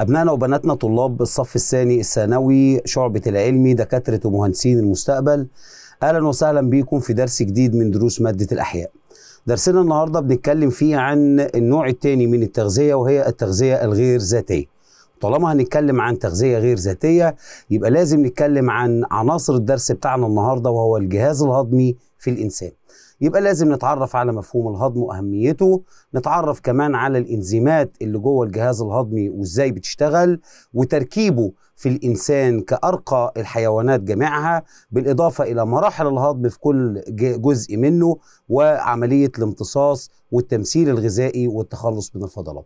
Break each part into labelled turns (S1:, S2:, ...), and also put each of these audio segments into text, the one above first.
S1: أبنائنا وبناتنا طلاب الصف الثاني الثانوي شعبة العلمي دكاترة ومهندسين المستقبل أهلا وسهلا بيكم في درس جديد من دروس مادة الأحياء درسنا النهاردة بنتكلم فيه عن النوع الثاني من التغذية وهي التغذية الغير ذاتية طالما هنتكلم عن تغذية غير ذاتية يبقى لازم نتكلم عن عناصر الدرس بتاعنا النهاردة وهو الجهاز الهضمي في الإنسان يبقى لازم نتعرف على مفهوم الهضم واهميته نتعرف كمان على الانزيمات اللي جوه الجهاز الهضمي وازاي بتشتغل وتركيبه في الانسان كارقى الحيوانات جميعها بالاضافه الى مراحل الهضم في كل جزء منه وعمليه الامتصاص والتمثيل الغذائي والتخلص من الفضلات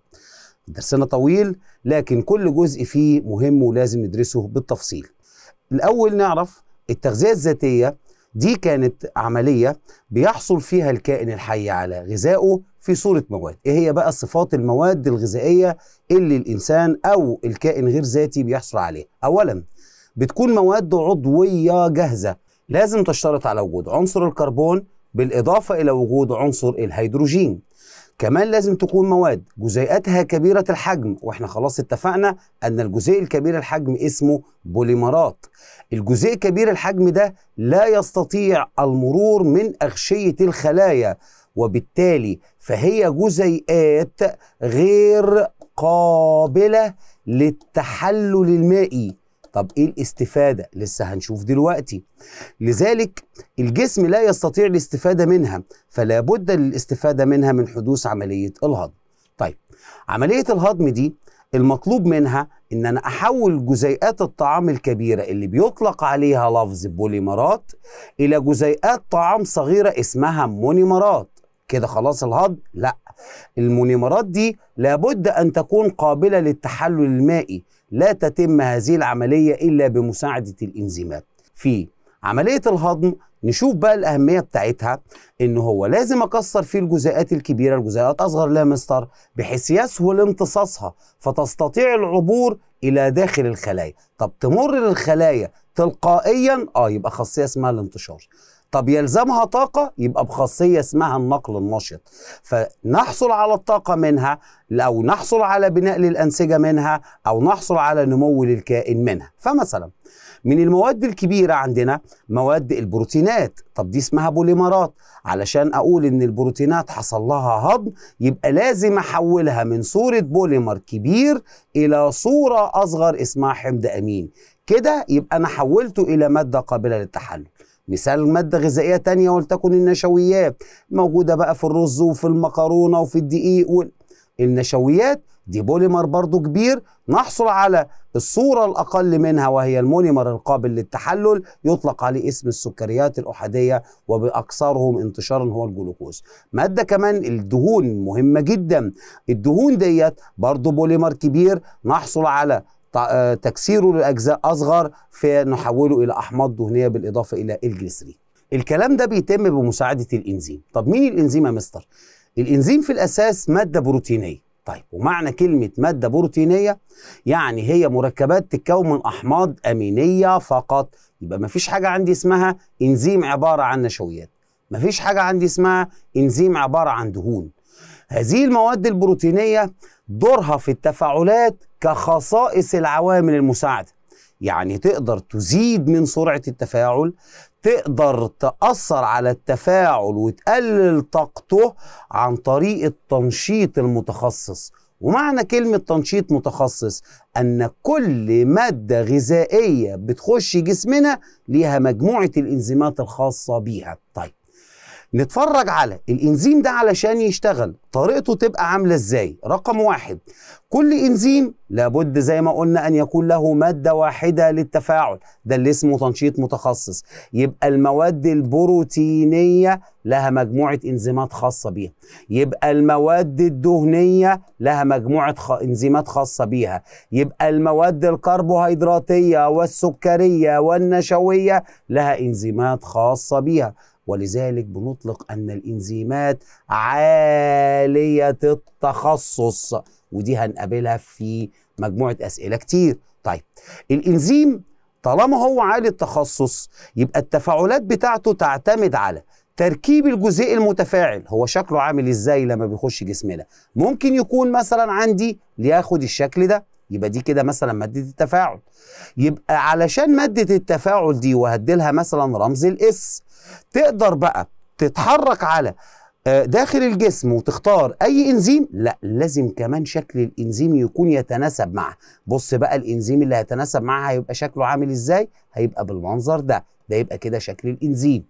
S1: درسنا طويل لكن كل جزء فيه مهم ولازم ندرسه بالتفصيل الأول نعرف التغذية الذاتية دي كانت عملية بيحصل فيها الكائن الحي على غذائه في صورة مواد ايه هي بقى صفات المواد الغذائية اللي الإنسان أو الكائن غير ذاتي بيحصل عليها أولا بتكون مواد عضوية جاهزة لازم تشترط على وجود عنصر الكربون بالإضافة إلى وجود عنصر الهيدروجين كمان لازم تكون مواد جزيئاتها كبيرة الحجم واحنا خلاص اتفقنا ان الجزيء الكبير الحجم اسمه بوليمرات الجزيء كبير الحجم ده لا يستطيع المرور من أغشية الخلايا وبالتالي فهي جزيئات غير قابلة للتحلل المائي طب ايه الاستفاده لسه هنشوف دلوقتي لذلك الجسم لا يستطيع الاستفاده منها فلا بد للاستفاده منها من حدوث عمليه الهضم طيب عمليه الهضم دي المطلوب منها ان انا احول جزيئات الطعام الكبيره اللي بيطلق عليها لفظ بوليمرات الى جزيئات طعام صغيره اسمها مونيمرات كده خلاص الهضم لا المونيمرات دي لابد ان تكون قابله للتحلل المائي لا تتم هذه العملية إلا بمساعدة الإنزيمات في عملية الهضم نشوف بقى الأهمية بتاعتها إن هو لازم أكسر فيه الجزيئات الكبيرة الجزيئات أصغر لها مستر بحيث يسهل امتصاصها فتستطيع العبور إلى داخل الخلايا طب تمر للخلايا تلقائيا آه يبقى خاصية اسمها الانتشار طب يلزمها طاقة يبقى بخاصية اسمها النقل النشط فنحصل على الطاقة منها أو نحصل على بناء للأنسجة منها أو نحصل على نمو للكائن منها فمثلا من المواد الكبيرة عندنا مواد البروتينات طب دي اسمها بوليمرات علشان أقول إن البروتينات حصل لها هضم يبقى لازم أحولها من صورة بوليمر كبير إلى صورة أصغر اسمها حمض أمين كده يبقى أنا حولته إلى مادة قابلة للتحلل مثال مادة غذائية تانية ولتكن النشويات موجودة بقى في الرز وفي المكرونة وفي الدقيق وال... النشويات دي بوليمر برضو كبير نحصل على الصورة الأقل منها وهي المونيمر القابل للتحلل يطلق عليه اسم السكريات الأحادية وبأكثرهم انتشارا هو الجلوكوز مادة كمان الدهون مهمة جدا الدهون ديت برضو بوليمر كبير نحصل على آه، تكسيره لأجزاء أصغر فنحوله إلى أحماض دهنية بالإضافة إلى الجليسرين الكلام ده بيتم بمساعدة الإنزيم طب مين الإنزيم يا مستر؟ الإنزيم في الأساس مادة بروتينية طيب ومعنى كلمة مادة بروتينية يعني هي مركبات تتكون من أحماض أمينية فقط يبقى ما فيش حاجة عندي اسمها إنزيم عبارة عن نشويات ما فيش حاجة عندي اسمها إنزيم عبارة عن دهون هذه المواد البروتينية دورها في التفاعلات كخصائص العوامل المساعدة يعني تقدر تزيد من سرعة التفاعل تقدر تأثر على التفاعل وتقلل طاقته عن طريق التنشيط المتخصص ومعنى كلمة تنشيط متخصص أن كل مادة غذائية بتخش جسمنا ليها مجموعة الإنزيمات الخاصة بيها طيب نتفرج على الانزيم ده علشان يشتغل طريقته تبقى عامله ازاي رقم واحد كل انزيم لابد زي ما قلنا ان يكون له ماده واحده للتفاعل ده اللي اسمه تنشيط متخصص يبقى المواد البروتينيه لها مجموعه انزيمات خاصه بيها يبقى المواد الدهنيه لها مجموعه خ... انزيمات خاصه بيها يبقى المواد الكربوهيدراتيه والسكريه والنشويه لها انزيمات خاصه بيها ولذلك بنطلق أن الإنزيمات عالية التخصص ودي هنقابلها في مجموعة أسئلة كتير طيب الإنزيم طالما هو عالي التخصص يبقى التفاعلات بتاعته تعتمد على تركيب الجزيء المتفاعل هو شكله عامل ازاي لما بيخش جسمنا ممكن يكون مثلا عندي لياخد الشكل ده يبقى دي كده مثلا مادة التفاعل يبقى علشان مادة التفاعل دي وهديلها مثلا رمز الاس تقدر بقى تتحرك على آه، داخل الجسم وتختار اي انزيم لا لازم كمان شكل الانزيم يكون يتناسب معها بص بقى الانزيم اللي هيتناسب معها هيبقى شكله عامل ازاي هيبقى بالمنظر ده ده يبقى كده شكل الانزيم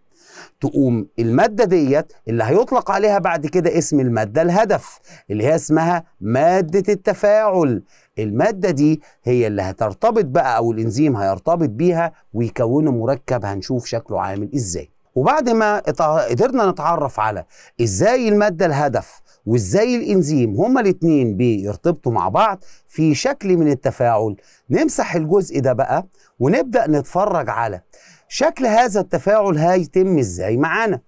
S1: تقوم المادة ديت اللي هيطلق عليها بعد كده اسم المادة الهدف اللي هي اسمها مادة التفاعل المادة دي هي اللي هترتبط بقى أو الإنزيم هيرتبط بيها ويكونوا مركب هنشوف شكله عامل إزاي وبعد ما قدرنا نتعرف على ازاي المادة الهدف وازاي الانزيم هما الاتنين بيرتبطوا مع بعض في شكل من التفاعل نمسح الجزء ده بقى ونبدأ نتفرج على شكل هذا التفاعل هيتم ازاي معانا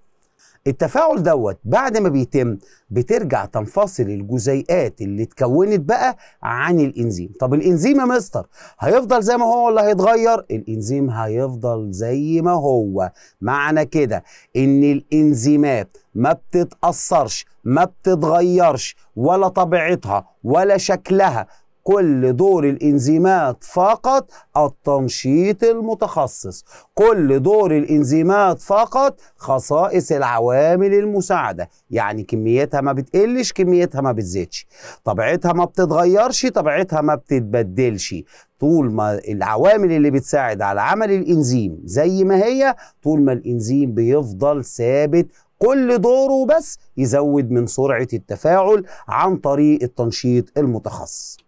S1: التفاعل دوت بعد ما بيتم بترجع تنفصل الجزيئات اللي اتكونت بقى عن الانزيم طب الانزيم يا مستر هيفضل زي ما هو ولا هيتغير الانزيم هيفضل زي ما هو معنى كده ان الانزيمات ما بتتاثرش ما بتتغيرش ولا طبيعتها ولا شكلها كل دور الانزيمات فقط التنشيط المتخصص كل دور الانزيمات فقط خصائص العوامل المساعدة يعني كميتها ما بتقلش كميتها ما بتزيدش طبيعتها ما بتتغيرش طبيعتها ما بتتبدلش طول ما العوامل اللي بتساعد على عمل الانزيم زي ما هي طول ما الانزيم بيفضل ثابت كل دوره بس يزود من سرعة التفاعل عن طريق التنشيط المتخصص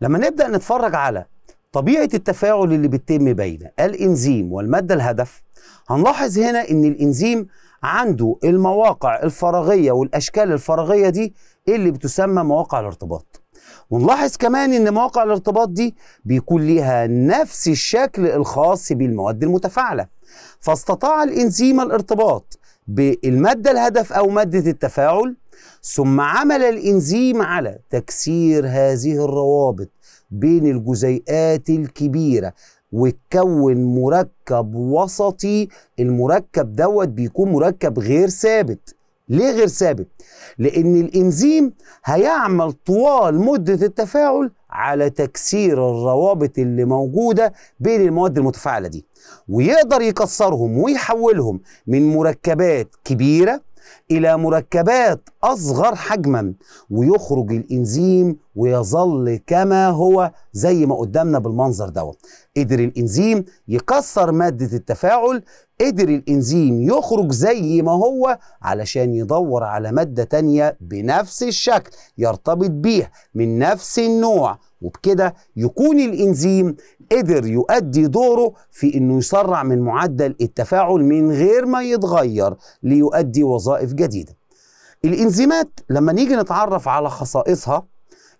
S1: لما نبدا نتفرج على طبيعه التفاعل اللي بتتم بين الانزيم والماده الهدف هنلاحظ هنا ان الانزيم عنده المواقع الفراغيه والاشكال الفراغيه دي اللي بتسمى مواقع الارتباط ونلاحظ كمان ان مواقع الارتباط دي بيكون ليها نفس الشكل الخاص بالمواد المتفاعله فاستطاع الانزيم الارتباط بالماده الهدف او ماده التفاعل ثم عمل الإنزيم على تكسير هذه الروابط بين الجزيئات الكبيرة وتكون مركب وسطي المركب دوت بيكون مركب غير ثابت ليه غير ثابت؟ لأن الإنزيم هيعمل طوال مدة التفاعل على تكسير الروابط اللي موجودة بين المواد المتفاعلة دي ويقدر يكسرهم ويحولهم من مركبات كبيرة إلى مركبات أصغر حجما ويخرج الإنزيم ويظل كما هو زي ما قدامنا بالمنظر دوت قدر الإنزيم يكسر مادة التفاعل قدر الإنزيم يخرج زي ما هو علشان يدور على مادة تانية بنفس الشكل يرتبط بيها من نفس النوع وبكده يكون الإنزيم قدر يؤدي دوره في إنه يسرع من معدل التفاعل من غير ما يتغير ليؤدي وظائف جديدة الإنزيمات لما نيجي نتعرف على خصائصها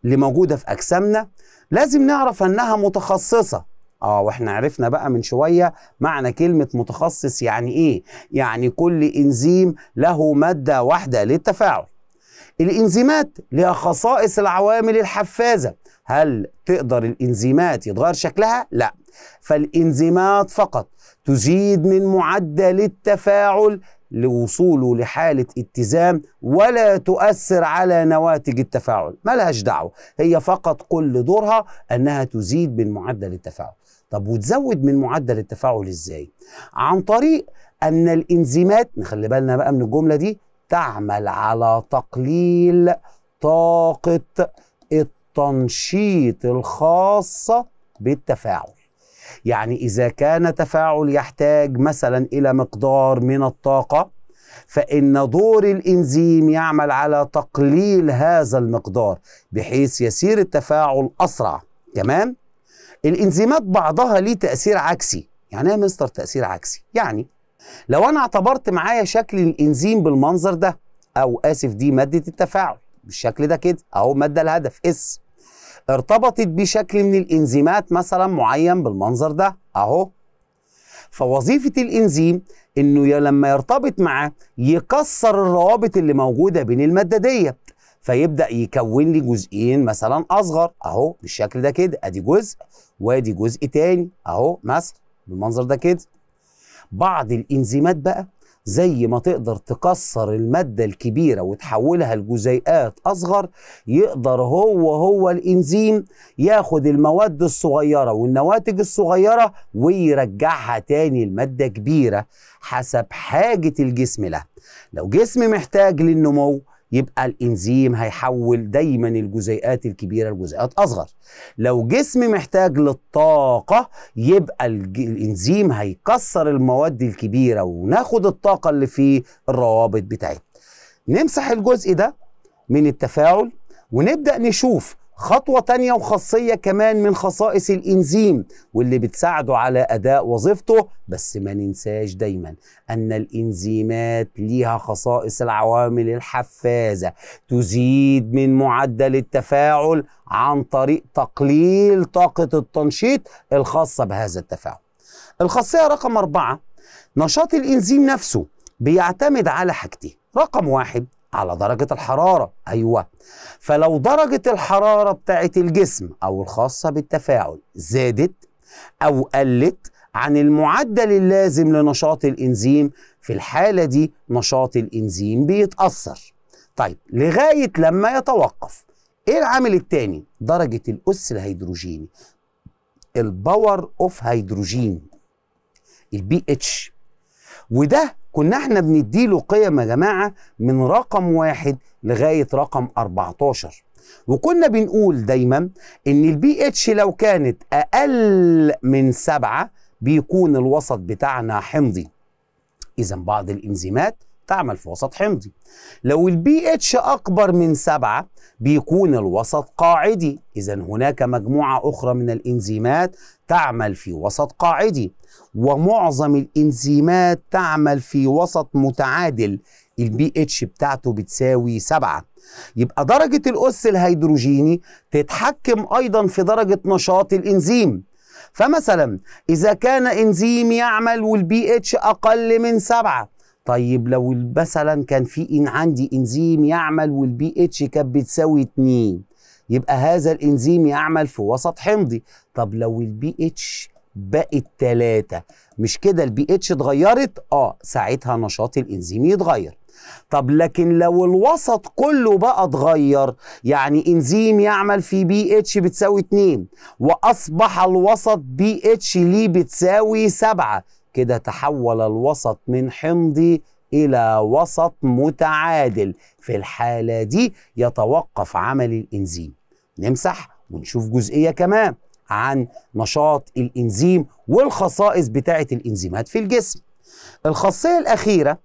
S1: اللي موجودة في أجسامنا لازم نعرف أنها متخصصة اه واحنا عرفنا بقى من شويه معنى كلمه متخصص يعني ايه يعني كل انزيم له ماده واحده للتفاعل الانزيمات لها خصائص العوامل الحفازه هل تقدر الإنزيمات يتغير شكلها؟ لا فالإنزيمات فقط تزيد من معدل التفاعل لوصوله لحالة اتزان ولا تؤثر على نواتج التفاعل ملهاش دعوة هي فقط كل دورها أنها تزيد من معدل التفاعل طب وتزود من معدل التفاعل إزاي؟ عن طريق أن الإنزيمات نخلي بالنا بقى من الجملة دي تعمل على تقليل طاقة التنشيط الخاصة بالتفاعل يعني إذا كان تفاعل يحتاج مثلا إلى مقدار من الطاقة فإن دور الإنزيم يعمل على تقليل هذا المقدار بحيث يسير التفاعل أسرع تمام؟ الإنزيمات بعضها ليه تأثير عكسي يعني إيه مستر تأثير عكسي؟ يعني لو أنا اعتبرت معايا شكل الإنزيم بالمنظر ده أو آسف دي مادة التفاعل بالشكل ده كده أهو مادة الهدف اس ارتبطت بشكل من الانزيمات مثلا معين بالمنظر ده اهو فوظيفة الإنزيم إنه لما يرتبط معاه يكسر الروابط اللي موجودة بين المادة ديت فيبدأ يكون لي جزئين مثلا أصغر أهو بالشكل ده كده أدي جزء وأدي جزء تاني أهو مثلا بالمنظر ده كده بعض الإنزيمات بقى زي ما تقدر تكسر المادة الكبيرة وتحولها لجزيئات أصغر يقدر هو هو الإنزيم ياخد المواد الصغيرة والنواتج الصغيرة ويرجعها تاني لمادة كبيرة حسب حاجة الجسم لها لو جسم محتاج للنمو يبقى الانزيم هيحول دايما الجزيئات الكبيره لجزيئات اصغر لو جسم محتاج للطاقه يبقى الانزيم هيكسر المواد الكبيره وناخد الطاقه اللي في الروابط بتاعتها نمسح الجزء ده من التفاعل ونبدا نشوف خطوة تانية وخاصية كمان من خصائص الإنزيم واللي بتساعده على أداء وظيفته بس ما ننساش دايما أن الإنزيمات ليها خصائص العوامل الحفازة تزيد من معدل التفاعل عن طريق تقليل طاقة التنشيط الخاصة بهذا التفاعل الخاصية رقم أربعة نشاط الإنزيم نفسه بيعتمد على حاجتين رقم واحد على درجة الحرارة أيوة فلو درجة الحرارة بتاعة الجسم أو الخاصة بالتفاعل زادت أو قلت عن المعدل اللازم لنشاط الإنزيم في الحالة دي نشاط الإنزيم بيتأثر طيب لغاية لما يتوقف إيه العامل التاني؟ درجة الأس الهيدروجيني الباور أوف هيدروجين البي اتش وده كنا احنا بنديله قيم يا جماعه من رقم واحد لغايه رقم 14 وكنا بنقول دايما ان البي اتش لو كانت اقل من سبعه بيكون الوسط بتاعنا حمضي اذا بعض الانزيمات تعمل في وسط حمضي لو البي اتش اكبر من سبعة بيكون الوسط قاعدي اذا هناك مجموعة اخرى من الانزيمات تعمل في وسط قاعدي ومعظم الانزيمات تعمل في وسط متعادل البي اتش بتاعته بتساوي 7 يبقى درجة الأس الهيدروجيني تتحكم أيضا في درجة نشاط الإنزيم فمثلا إذا كان إنزيم يعمل والبي اتش أقل من 7 طيب لو مثلا كان في إن عندي إنزيم يعمل والبي اتش كانت بتساوي 2 يبقى هذا الإنزيم يعمل في وسط حمضي طب لو البي اتش بقت تلاتة مش كده البي اتش اتغيرت اه ساعتها نشاط الانزيم يتغير طب لكن لو الوسط كله بقى اتغير يعني انزيم يعمل في بي اتش بتساوي 2 واصبح الوسط بي اتش ليه بتساوي 7 كده تحول الوسط من حمضي الى وسط متعادل في الحالة دي يتوقف عمل الانزيم نمسح ونشوف جزئية كمان عن نشاط الإنزيم والخصائص بتاعة الإنزيمات في الجسم الخاصية الأخيرة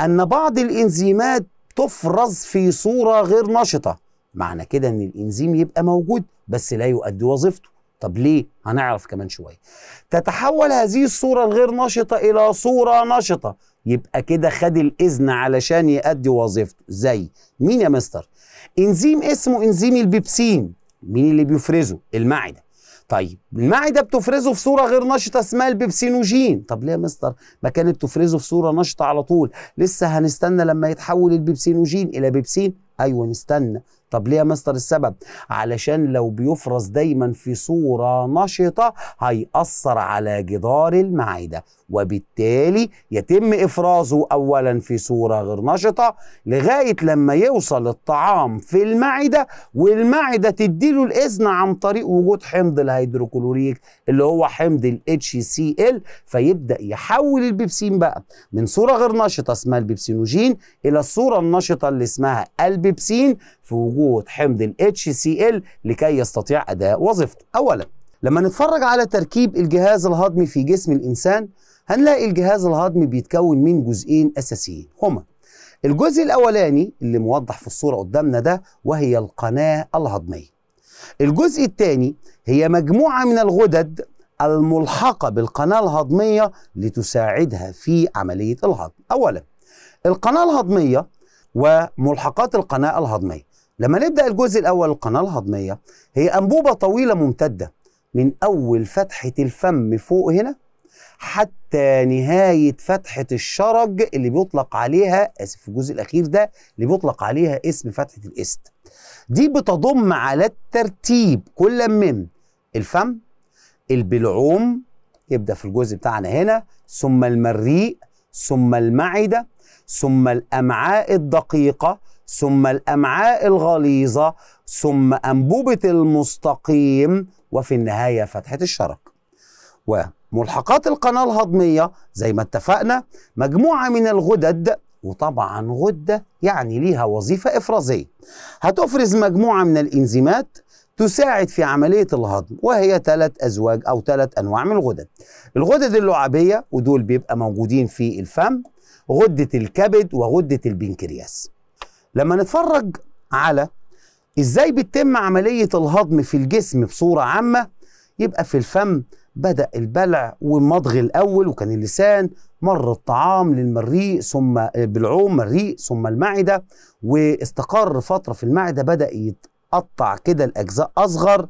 S1: أن بعض الإنزيمات تفرز في صورة غير نشطة معنى كده أن الإنزيم يبقى موجود بس لا يؤدي وظيفته طب ليه؟ هنعرف كمان شوية تتحول هذه الصورة الغير نشطة إلى صورة نشطة يبقى كده خد الإذن علشان يؤدي وظيفته زي مين يا مستر؟ إنزيم اسمه إنزيم البيبسين مين اللي بيفرزه؟ المعدة طيب المعده بتفرزه في صوره غير نشطه اسمها البيبسينوجين طب ليه يا مستر ما كانت بتفرزه في صوره نشطه على طول لسه هنستنى لما يتحول البيبسينوجين الى بيبسين ايوه نستنى طب ليه يا مستر السبب علشان لو بيفرز دايما في صوره نشطه هيأثر على جدار المعده وبالتالي يتم إفرازه أولا في صورة غير نشطة لغاية لما يوصل الطعام في المعدة والمعدة تديله الإذن عن طريق وجود حمض الهيدروكلوريك اللي هو حمض ال HCl فيبدأ يحول البيبسين بقى من صورة غير نشطة اسمها البيبسينوجين إلى الصورة النشطة اللي اسمها البيبسين في وجود حمض ال HCl لكي يستطيع أداء وظيفته أولا لما نتفرج على تركيب الجهاز الهضمي في جسم الإنسان هنلاقي الجهاز الهضمي بيتكون من جزئين أساسيين هما الجزء الأولاني اللي موضح في الصورة قدامنا ده وهي القناة الهضمية الجزء الثاني هي مجموعة من الغدد الملحقة بالقناة الهضمية لتساعدها في عملية الهضم أولا القناة الهضمية وملحقات القناة الهضمية لما نبدأ الجزء الأول القناة الهضمية هي أنبوبة طويلة ممتدة من أول فتحة الفم فوق هنا حتى نهاية فتحة الشرج اللي بيطلق عليها آسف في الجزء الأخير ده اللي بيطلق عليها اسم فتحة الإست دي بتضم على الترتيب كل من الفم البلعوم يبدأ في الجزء بتاعنا هنا ثم المريء ثم المعدة ثم الأمعاء الدقيقة ثم الأمعاء الغليظة ثم أنبوبة المستقيم وفي النهاية فتحة الشرج و ملحقات القناة الهضمية زي ما اتفقنا مجموعة من الغدد وطبعا غدة يعني ليها وظيفة إفرازية هتفرز مجموعة من الإنزيمات تساعد في عملية الهضم وهي ثلاث أزواج أو ثلاث أنواع من الغدد الغدد اللعابية ودول بيبقى موجودين في الفم غدة الكبد وغدة البنكرياس لما نتفرج على إزاي بتتم عملية الهضم في الجسم بصورة عامة يبقى في الفم بدأ البلع والمضغ الأول وكان اللسان مر الطعام للمريء ثم آه، بالعوم مريء ثم المعدة واستقر فترة في المعدة بدأ يتقطع كده الأجزاء أصغر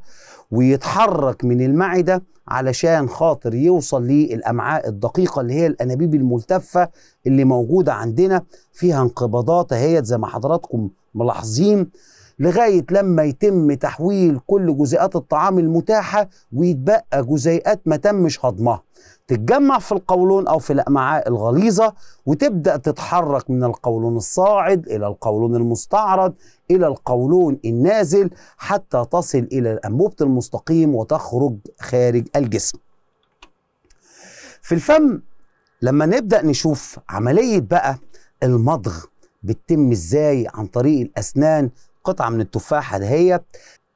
S1: ويتحرك من المعدة علشان خاطر يوصل للأمعاء الدقيقة اللي هي الأنابيب الملتفة اللي موجودة عندنا فيها انقباضات اهيت زي ما حضراتكم ملاحظين لغايه لما يتم تحويل كل جزيئات الطعام المتاحه ويتبقى جزيئات ما تمش هضمها تتجمع في القولون او في الامعاء الغليظه وتبدا تتحرك من القولون الصاعد الى القولون المستعرض الى القولون النازل حتى تصل الى الانبوبه المستقيم وتخرج خارج الجسم في الفم لما نبدا نشوف عمليه بقى المضغ بتتم ازاي عن طريق الاسنان قطعة من التفاحة دهيت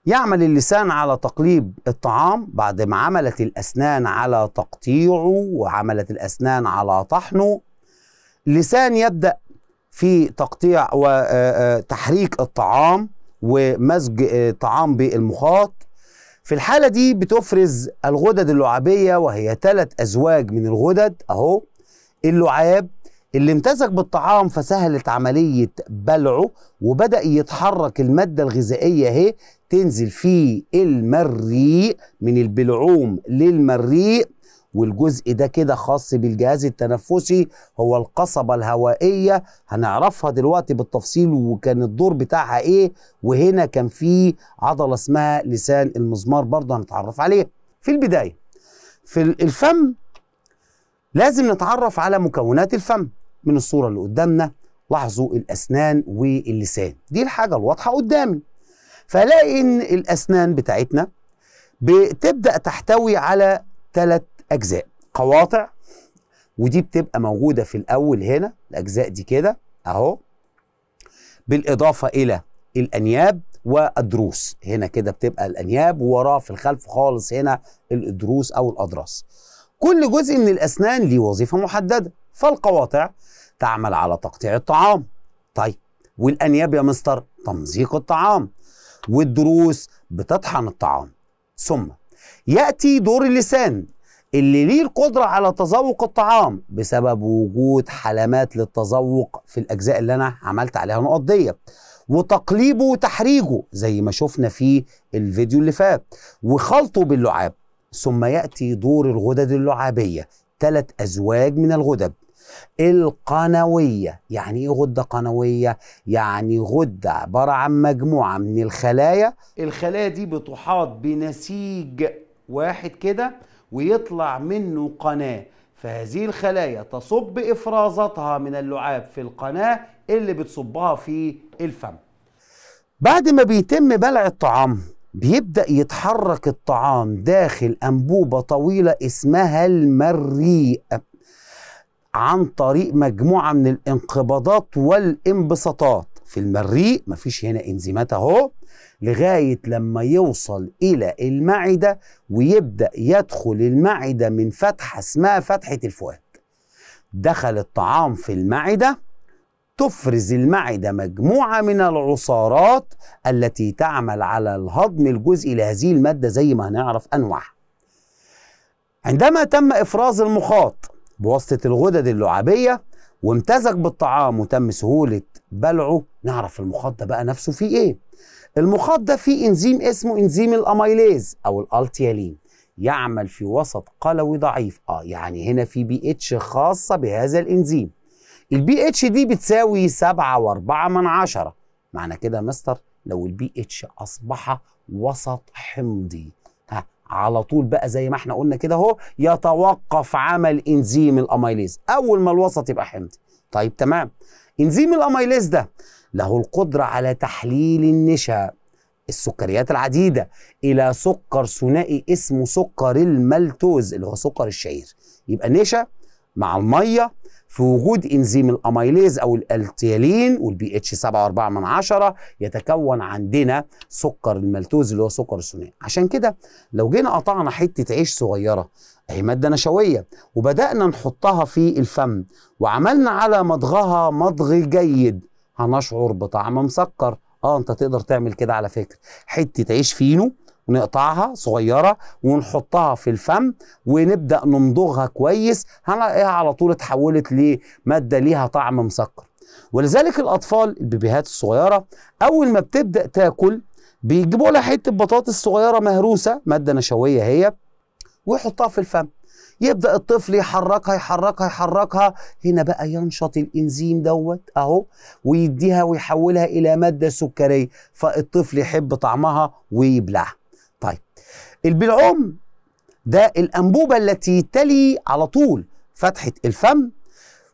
S1: يعمل اللسان على تقليب الطعام بعد ما عملت الأسنان على تقطيعه وعملت الأسنان على طحنه اللسان يبدأ في تقطيع وتحريك آه، آه، الطعام ومزج آه، طعام بالمخاط في الحالة دي بتفرز الغدد اللعابية وهي ثلاث أزواج من الغدد أهو اللعاب اللي امتزج بالطعام فسهلت عملية بلعه وبدأ يتحرك المادة الغذائية اهي تنزل في المريء من البلعوم للمريء والجزء ده كده خاص بالجهاز التنفسي هو القصبة الهوائية هنعرفها دلوقتي بالتفصيل وكان الدور بتاعها ايه وهنا كان في عضلة اسمها لسان المزمار برضه هنتعرف عليه في البداية في الفم لازم نتعرف على مكونات الفم من الصورة اللي قدامنا لاحظوا الأسنان واللسان دي الحاجة الواضحة قدامي فلاقي إن الأسنان بتاعتنا بتبدأ تحتوي على ثلاث أجزاء قواطع ودي بتبقى موجودة في الأول هنا الأجزاء دي كده أهو بالإضافة إلى الأنياب والدروس هنا كده بتبقى الأنياب ووراه في الخلف خالص هنا الدروس أو الأضراس كل جزء من الأسنان ليه وظيفة محددة فالقواطع تعمل على تقطيع الطعام طيب والأنياب يا مستر تمزيق الطعام والدروس بتطحن الطعام ثم يأتي دور اللسان اللي ليه القدرة على تذوق الطعام بسبب وجود حلمات للتذوق في الأجزاء اللي أنا عملت عليها نقط ديت وتقليبه وتحريجه زي ما شفنا في الفيديو اللي فات وخلطه باللعاب ثم يأتي دور الغدد اللعابية ثلاث أزواج من الغدد القنوية يعني ايه غدة قنوية؟ يعني غدة عبارة عن مجموعة من الخلايا الخلايا دي بتحاط بنسيج واحد كده ويطلع منه قناة فهذه الخلايا تصب إفرازاتها من اللعاب في القناة اللي بتصبها في الفم بعد ما بيتم بلع الطعام بيبدأ يتحرك الطعام داخل أنبوبة طويلة اسمها المريء عن طريق مجموعة من الانقباضات والانبساطات في المريء مفيش هنا انزيمات اهو لغاية لما يوصل إلى المعدة ويبدأ يدخل المعدة من فتحة اسمها فتحة الفؤاد دخل الطعام في المعده تفرز المعدة مجموعة من العصارات التي تعمل على الهضم الجزئي لهذه المادة زي ما هنعرف أنواعها عندما تم إفراز المخاط بواسطة الغدد اللعابية وامتزج بالطعام وتم سهولة بلعه نعرف المخاط ده بقى نفسه فيه إيه المخاط ده فيه إنزيم اسمه إنزيم الأمايليز أو الألتيالين يعمل في وسط قلوي ضعيف آه يعني هنا في بي اتش خاصة بهذا الإنزيم البي اتش دي بتساوي 7 و4 من عشرة معنى كده يا مستر لو البي اتش أصبح وسط حمضي ها على طول بقى زي ما احنا قلنا كده اهو يتوقف عمل انزيم الاميليز اول ما الوسط يبقى حمضي طيب تمام انزيم الاميليز ده له القدرة على تحليل النشا السكريات العديدة إلى سكر ثنائي اسمه سكر الملتوز اللي هو سكر الشعير يبقى نشا مع المية في وجود انزيم الاميليز او الالتيالين والبي اتش 7.4 يتكون عندنا سكر الملتوز اللي هو سكر الثنائي عشان كده لو جينا قطعنا حته عيش صغيره هي ماده نشويه وبدانا نحطها في الفم وعملنا على مضغها مضغ جيد هنشعر بطعم مسكر اه انت تقدر تعمل كده على فكره حته عيش فينو نقطعها صغيرة ونحطها في الفم ونبدأ نمضغها كويس هنلاقيها على طول اتحولت لمادة ليها طعم مسكر ولذلك الأطفال البيبيهات الصغيرة أول ما بتبدأ تاكل بيجيبوا لها حتة بطاطس صغيرة مهروسة مادة نشوية هي ويحطها في الفم يبدا الطفل يحركها يحركها يحركها هنا بقى ينشط الانزيم دوت اهو ويديها ويحولها الى ماده سكريه فالطفل يحب طعمها ويبلعها البلعوم ده الأنبوبة التي تلي على طول فتحة الفم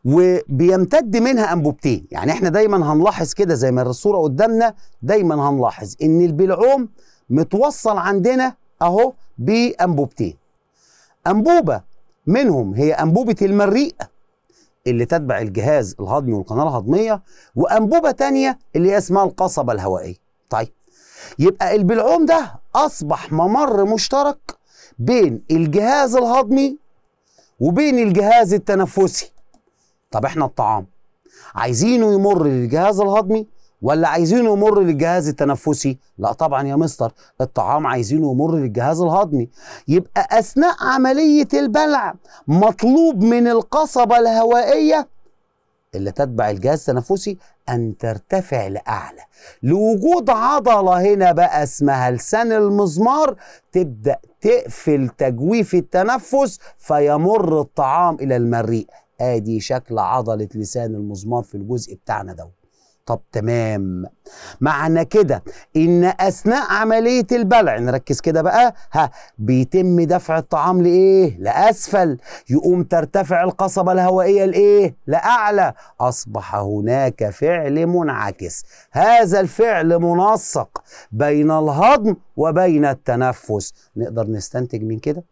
S1: وبيمتد منها أنبوبتين يعني احنا دايما هنلاحظ كده زي ما الصورة قدامنا دايما هنلاحظ ان البلعوم متوصل عندنا اهو بأنبوبتين أنبوبة منهم هي أنبوبة المريء اللي تتبع الجهاز الهضمي والقناة الهضمية وأنبوبة تانية اللي هي اسمها القصبة الهوائية طيب يبقى البلعوم ده اصبح ممر مشترك بين الجهاز الهضمي وبين الجهاز التنفسي طب احنا الطعام عايزينه يمر للجهاز الهضمي ولا عايزينه يمر للجهاز التنفسي لا طبعا يا مستر الطعام عايزينه يمر للجهاز الهضمي يبقى اثناء عمليه البلع مطلوب من القصبه الهوائيه اللي تتبع الجهاز التنفسي أن ترتفع لأعلى لوجود عضلة هنا بقى اسمها لسان المزمار تبدأ تقفل تجويف التنفس فيمر الطعام إلى المريء آدي شكل عضلة لسان المزمار في الجزء بتاعنا دوت طب تمام معنى كده ان اثناء عمليه البلع نركز كده بقى ها بيتم دفع الطعام لايه لاسفل يقوم ترتفع القصبه الهوائيه لايه لاعلى اصبح هناك فعل منعكس هذا الفعل منسق بين الهضم وبين التنفس نقدر نستنتج من كده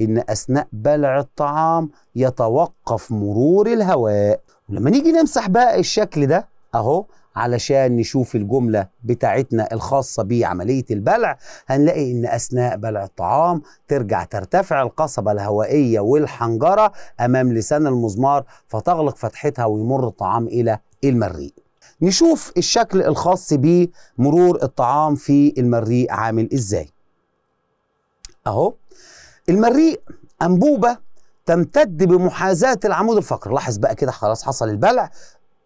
S1: ان اثناء بلع الطعام يتوقف مرور الهواء ولما نيجي نمسح بقى الشكل ده اهو علشان نشوف الجملة بتاعتنا الخاصة بعملية البلع هنلاقي إن أثناء بلع الطعام ترجع ترتفع القصبة الهوائية والحنجرة أمام لسان المزمار فتغلق فتحتها ويمر الطعام إلى المريء نشوف الشكل الخاص بمرور الطعام في المريء عامل إزاي أهو المريء أنبوبة تمتد بمحاذاة العمود الفقري لاحظ بقى كده خلاص حصل البلع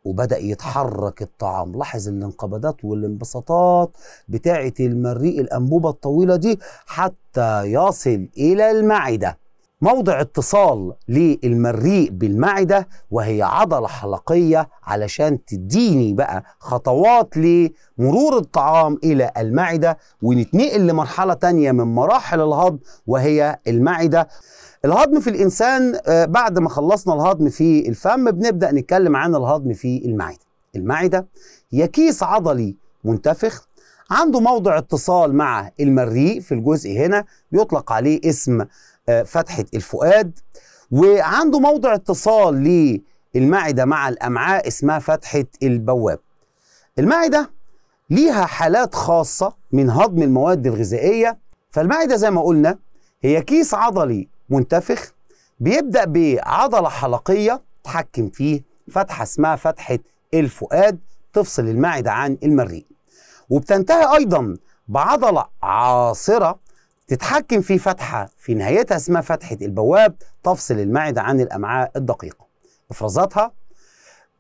S1: وبدا يتحرك الطعام لاحظ الانقباضات والانبساطات بتاعه المريء الانبوبه الطويله دي حتى يصل الى المعده موضع اتصال للمريء بالمعده وهي عضله حلقيه علشان تديني بقى خطوات لمرور الطعام الى المعده ونتنقل لمرحله تانية من مراحل الهضم وهي المعده الهضم في الانسان آه، بعد ما خلصنا الهضم في الفم بنبدا نتكلم عن الهضم في المعده المعده هي كيس عضلي منتفخ عنده موضع اتصال مع المريء في الجزء هنا بيطلق عليه اسم آه، فتحه الفؤاد وعنده موضع اتصال للمعده مع الامعاء اسمها فتحه البواب المعده ليها حالات خاصه من هضم المواد الغذائيه فالمعده زي ما قلنا هي كيس عضلي منتفخ بيبدأ بعضلة حلقية تحكم فيه فتحة اسمها فتحة الفؤاد تفصل المعدة عن المريء وبتنتهي أيضا بعضلة عاصرة تتحكم في فتحة في نهايتها اسمها فتحة البواب تفصل المعدة عن الأمعاء الدقيقة إفرازاتها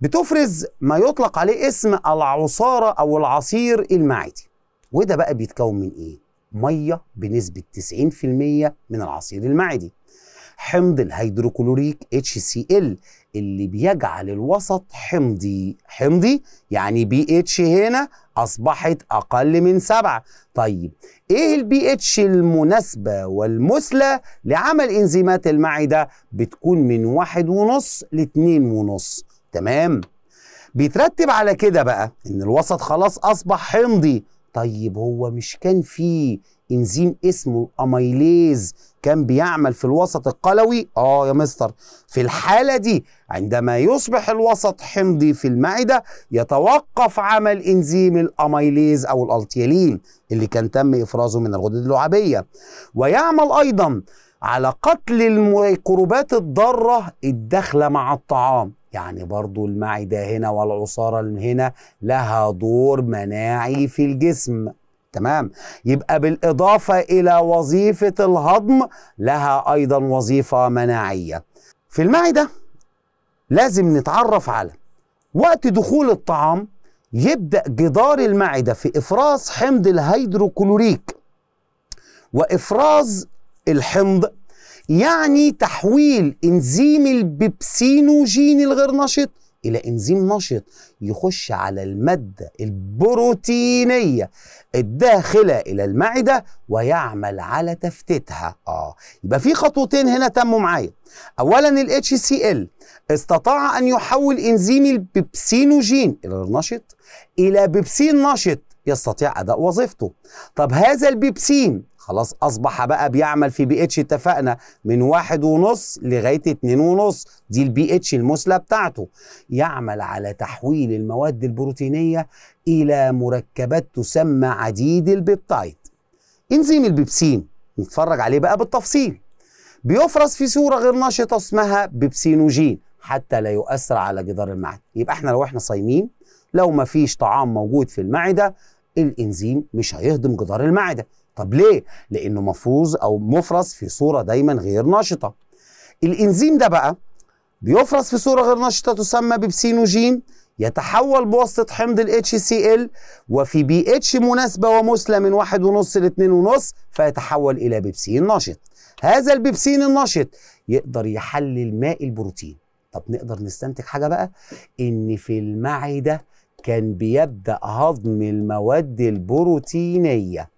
S1: بتفرز ما يطلق عليه اسم العصارة أو العصير المعدي وده بقى بيتكون من إيه؟ ميه بنسبه 90% من العصير المعدي حمض الهيدروكلوريك HCl اللي بيجعل الوسط حمضي حمضي يعني بي هنا اصبحت اقل من سبعة طيب ايه الـ اتش المناسبة والمثلى لعمل انزيمات المعدة بتكون من واحد ونص لاتنين ونص تمام بيترتب على كده بقى ان الوسط خلاص اصبح حمضي طيب هو مش كان في انزيم اسمه اميليز كان بيعمل في الوسط القلوي اه يا مستر في الحاله دي عندما يصبح الوسط حمضي في المعده يتوقف عمل انزيم الاميليز او الالتيالين اللي كان تم افرازه من الغدد اللعابيه ويعمل ايضا على قتل الميكروبات الضاره الداخله مع الطعام يعني برضو المعدة هنا والعصارة هنا لها دور مناعي في الجسم تمام يبقى بالإضافة إلى وظيفة الهضم لها أيضا وظيفة مناعية في المعدة لازم نتعرف على وقت دخول الطعام يبدأ جدار المعدة في إفراز حمض الهيدروكلوريك وإفراز الحمض يعني تحويل انزيم البيبسينوجين الغير نشط الى انزيم نشط يخش على الماده البروتينيه الداخله الى المعده ويعمل على تفتيتها اه يبقى في خطوتين هنا تموا معايا اولا ال HCl استطاع ان يحول انزيم البيبسينوجين الغير نشط الى بيبسين نشط يستطيع اداء وظيفته طب هذا البيبسين خلاص اصبح بقى بيعمل في بي اتش اتفقنا من واحد ونص لغايه اتنين ونص دي البي اتش المثلى بتاعته يعمل على تحويل المواد البروتينيه الى مركبات تسمى عديد البيبتايد انزيم البيبسين نتفرج عليه بقى بالتفصيل بيفرز في صوره غير نشطه اسمها بيبسينوجين حتى لا يؤثر على جدار المعده يبقى احنا لو احنا صايمين لو مفيش طعام موجود في المعده الانزيم مش هيهضم جدار المعده طب ليه؟ لأنه مفروز أو مفرز في صورة دايما غير نشطة الإنزيم ده بقى بيفرز في صورة غير نشطة تسمى ببسينوجين يتحول بواسطة حمض ال HCl وفي بي اتش مناسبة ومثلى من 1.5 ل 2.5 فيتحول إلى بيبسين نشط. هذا البيبسين النشط يقدر يحلل ماء البروتين. طب نقدر نستنتج حاجة بقى؟ إن في المعدة كان بيبدأ هضم المواد البروتينية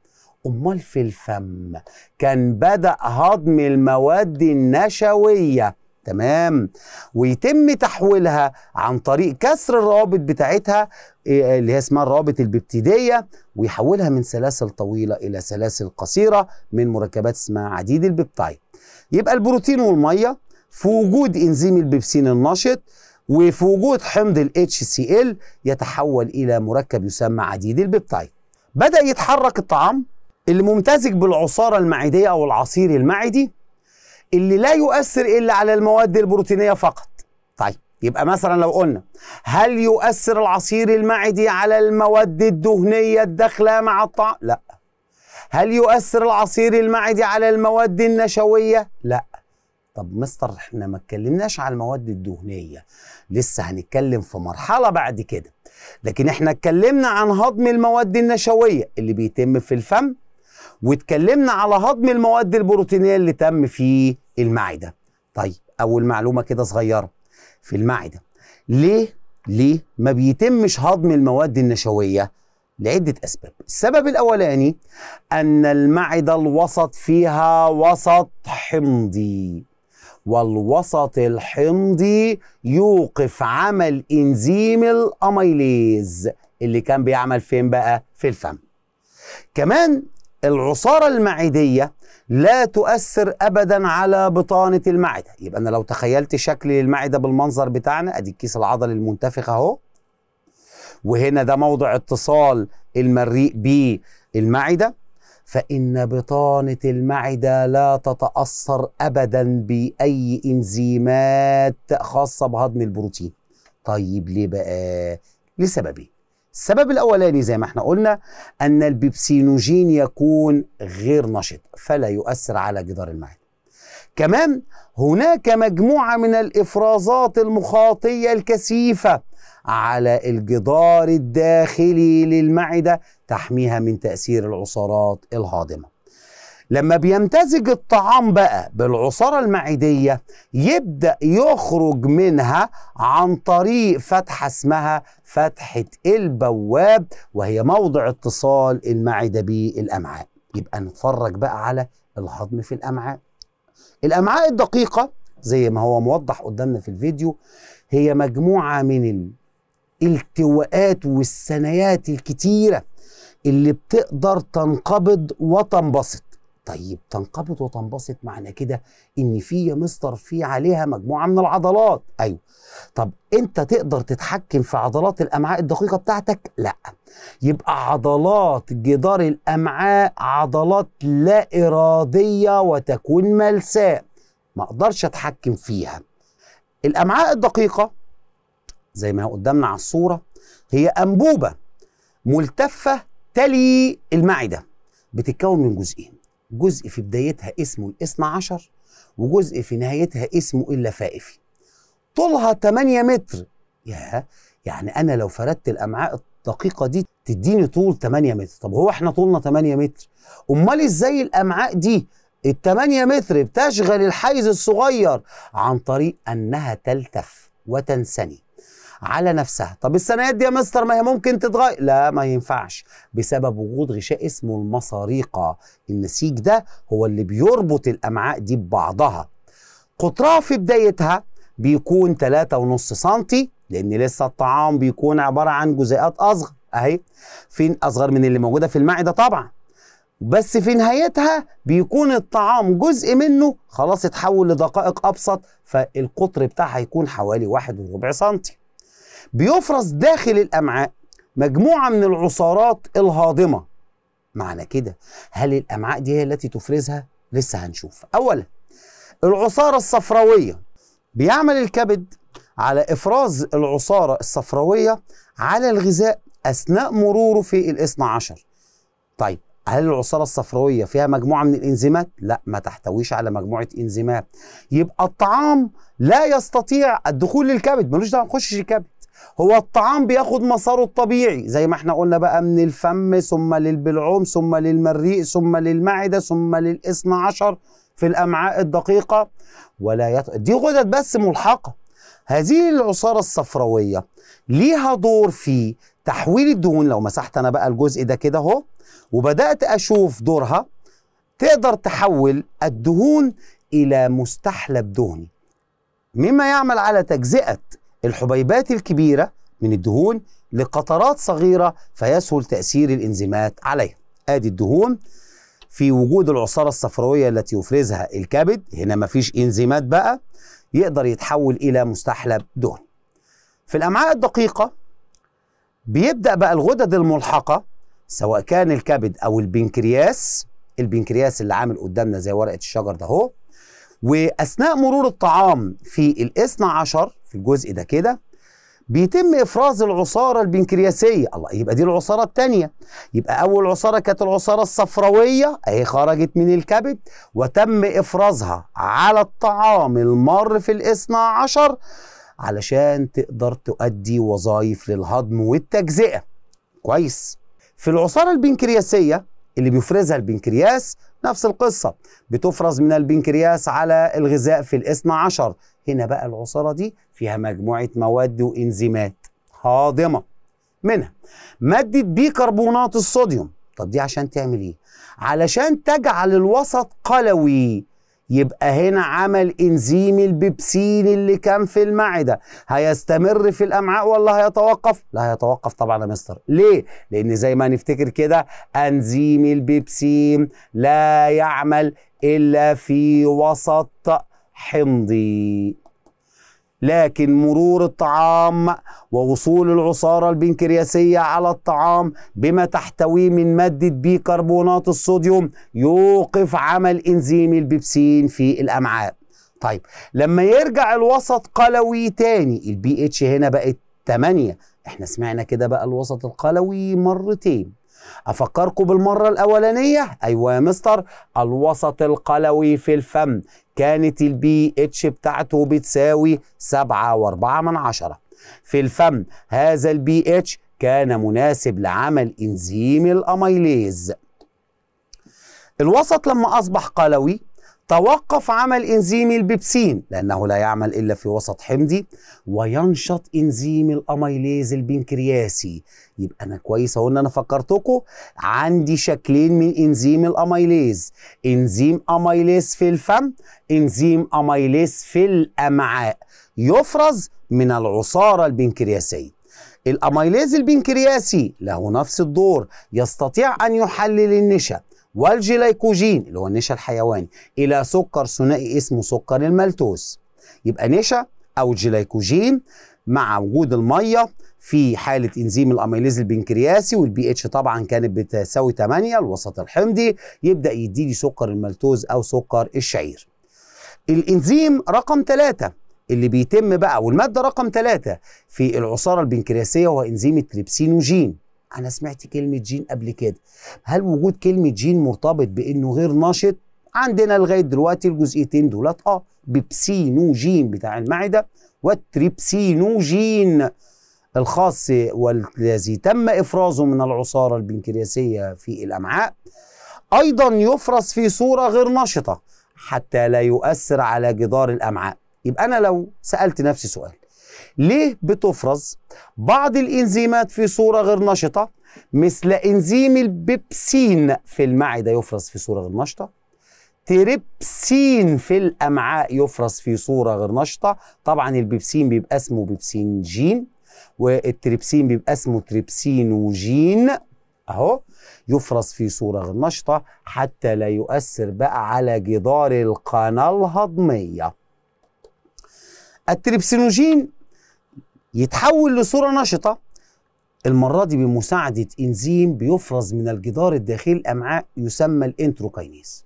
S1: امال في الفم كان بدا هضم المواد النشويه تمام ويتم تحويلها عن طريق كسر الروابط بتاعتها إيه، اللي هي اسمها الروابط الببتيديه ويحولها من سلاسل طويله الى سلاسل قصيره من مركبات اسمها عديد الببتايد يبقى البروتين والميه في وجود انزيم البيبسين النشط وفي وجود حمض ال HCl يتحول الى مركب يسمى عديد الببتايد بدا يتحرك الطعام اللي ممتزج بالعصارة المعدية أو العصير المعدي اللي لا يؤثر إلا على المواد البروتينية فقط طيب يبقى مثلا لو قلنا هل يؤثر العصير المعدي على المواد الدهنية الداخلة مع الطعام؟ لا هل يؤثر العصير المعدي على المواد النشوية؟ لا طب مستر احنا ما اتكلمناش على المواد الدهنية لسه هنتكلم في مرحلة بعد كده لكن احنا اتكلمنا عن هضم المواد النشوية اللي بيتم في الفم واتكلمنا على هضم المواد البروتينيه اللي تم في المعده طيب اول معلومه كده صغيره في المعده ليه ليه ما بيتمش هضم المواد النشويه لعده اسباب السبب الاولاني ان المعده الوسط فيها وسط حمضي والوسط الحمضي يوقف عمل انزيم الاميليز اللي كان بيعمل فين بقى في الفم كمان العصارة المعدية لا تؤثر أبدا على بطانة المعدة يبقى أنا لو تخيلت شكل المعدة بالمنظر بتاعنا أدي الكيس العضلي المنتفخ أهو وهنا ده موضع اتصال المريء بالمعدة فإن بطانة المعدة لا تتأثر أبدا بأي إنزيمات خاصة بهضم البروتين طيب ليه بقى؟ لسببين السبب الأولاني زي ما احنا قلنا أن البيبسينوجين يكون غير نشط فلا يؤثر على جدار المعدة كمان هناك مجموعة من الإفرازات المخاطية الكثيفة على الجدار الداخلي للمعدة تحميها من تأثير العصارات الهاضمة لما بيمتزج الطعام بقى بالعصارة المعدية يبدأ يخرج منها عن طريق فتحة اسمها فتحة البواب وهي موضع اتصال المعدة بالأمعاء يبقى نتفرج بقى على الهضم في الأمعاء الأمعاء الدقيقة زي ما هو موضح قدامنا في الفيديو هي مجموعة من الالتواءات والسنيات الكتيرة اللي بتقدر تنقبض وتنبسط طيب تنقبض وتنبسط معنى كده ان في يا مستر في عليها مجموعه من العضلات ايوه طب انت تقدر تتحكم في عضلات الامعاء الدقيقه بتاعتك لا يبقى عضلات جدار الامعاء عضلات لا اراديه وتكون ملساء ما اقدرش اتحكم فيها الامعاء الدقيقه زي ما قدامنا على الصوره هي انبوبه ملتفه تلي المعده بتتكون من جزئين جزء في بدايتها اسمه الاثنى عشر وجزء في نهايتها اسمه اللفائفي طولها 8 متر يا يعني انا لو فردت الامعاء الدقيقه دي تديني طول 8 متر طب هو احنا طولنا 8 متر امال ازاي الامعاء دي ال 8 متر بتشغل الحيز الصغير عن طريق انها تلتف وتنسني على نفسها طب السندات دي يا مستر ما هي ممكن تتغير لا ما ينفعش بسبب وجود غشاء اسمه المصاريقه النسيج ده هو اللي بيربط الامعاء دي ببعضها قطرها في بدايتها بيكون 3.5 سم لان لسه الطعام بيكون عباره عن جزيئات اصغر اهي فين اصغر من اللي موجوده في المعده طبعا بس في نهايتها بيكون الطعام جزء منه خلاص اتحول لدقائق ابسط فالقطر بتاعها هيكون حوالي واحد وربع سنتي بيفرز داخل الامعاء مجموعه من العصارات الهاضمه معنى كده هل الامعاء دي هي التي تفرزها لسه هنشوف اولا العصاره الصفراويه بيعمل الكبد على افراز العصاره الصفراويه على الغذاء اثناء مروره في الاثنى عشر طيب هل العصارة الصفراوية فيها مجموعة من الإنزيمات؟ لا ما تحتويش على مجموعة إنزيمات يبقى الطعام لا يستطيع الدخول للكبد ملوش دعوة ما يخشش الكبد هو الطعام بياخد مساره الطبيعي زي ما احنا قلنا بقى من الفم ثم للبلعوم ثم للمريء ثم للمعدة ثم للإثنى عشر في الأمعاء الدقيقة ولا يط... دي غدد بس ملحقة هذه العصارة الصفراوية ليها دور في تحويل الدهون لو مسحت أنا بقى الجزء ده كده اهو وبدأت أشوف دورها تقدر تحول الدهون إلى مستحلب دهني مما يعمل على تجزئة الحبيبات الكبيرة من الدهون لقطرات صغيرة فيسهل تأثير الإنزيمات عليها آدي الدهون في وجود العصارة الصفراوية التي يفرزها الكبد هنا مفيش إنزيمات بقى يقدر يتحول إلى مستحلب دهن في الأمعاء الدقيقة بيبدأ بقى الغدد الملحقة سواء كان الكبد أو البنكرياس البنكرياس اللي عامل قدامنا زي ورقة الشجر ده هو وأثناء مرور الطعام في الإثنى عشر الجزء ده كده بيتم افراز العصاره البنكرياسيه الله يبقى دي العصاره الثانيه يبقى اول عصاره كانت العصاره الصفراويه اهي خرجت من الكبد وتم افرازها على الطعام المر في الاثنى عشر علشان تقدر تؤدي وظائف للهضم والتجزئه كويس في العصاره البنكرياسيه اللي بيفرزها البنكرياس نفس القصة بتفرز من البنكرياس على الغذاء في الاثنى عشر هنا بقى العصارة دي فيها مجموعة مواد وإنزيمات هاضمة منها مادة بيكربونات الصوديوم طب دي عشان تعمل ايه؟ علشان تجعل الوسط قلوي يبقى هنا عمل انزيم البيبسين اللي كان في المعده هيستمر في الامعاء ولا هيتوقف لا هيتوقف طبعا يا مستر ليه لان زي ما نفتكر كده انزيم البيبسين لا يعمل الا في وسط حمضي لكن مرور الطعام ووصول العصارة البنكرياسية على الطعام بما تحتويه من مادة بيكربونات الصوديوم يوقف عمل إنزيم البيبسين في الأمعاء طيب لما يرجع الوسط قلوي تاني البي اتش هنا بقت 8 احنا سمعنا كده بقى الوسط القلوي مرتين أفكركم بالمرة الأولانية أيوة يا مستر الوسط القلوي في الفم كانت البي اتش بتاعته بتساوي 7.4 من عشرة في الفم هذا البي اتش كان مناسب لعمل إنزيم الأميليز الوسط لما أصبح قلوي توقف عمل إنزيم البيبسين لأنه لا يعمل إلا في وسط حمضي وينشط إنزيم الأميليز البنكرياسي يبقى أنا كويس أهو إن أنا فكرتكم عندي شكلين من إنزيم الأميليز إنزيم أميليز في الفم إنزيم أميليز في الأمعاء يفرز من العصارة البنكرياسية الأميليز البنكرياسي له نفس الدور يستطيع أن يحلل النشا والجليكوجين اللي هو النشا الحيواني إلى سكر ثنائي اسمه سكر المالتوز يبقى نشا أو جليكوجين مع وجود المية في حالة انزيم الاميليز البنكرياسي والبي اتش طبعا كانت بتساوي 8 الوسط الحمضي يبدأ يديلي سكر المالتوز أو سكر الشعير الانزيم رقم 3 اللي بيتم بقى والماده رقم 3 في العصاره البنكرياسيه هو انزيم التريبسينوجين انا سمعت كلمه جين قبل كده هل وجود كلمه جين مرتبط بانه غير نشط عندنا لغايه دلوقتي الجزئيتين دولت اه بيبسينوجين بتاع المعده والتريبسينوجين الخاص والذي تم افرازه من العصاره البنكرياسيه في الامعاء ايضا يفرز في صوره غير نشطه حتى لا يؤثر على جدار الامعاء يبقى انا لو سالت نفسي سؤال ليه بتفرز بعض الإنزيمات في صورة غير نشطة مثل إنزيم البيبسين في المعدة يفرز في صورة غير نشطة تريبسين في الأمعاء يفرز في صورة غير نشطة طبعا البيبسين بيبقى اسمه بيبسين جين والتريبسين بيبقى اسمه تريبسينوجين اهو يفرز في صورة غير نشطة حتى لا يؤثر بقى على جدار القناة الهضمية التريبسينوجين يتحول لصورة نشطة المرة دي بمساعدة إنزيم بيفرز من الجدار الداخلي الأمعاء يسمى الانتروكينيز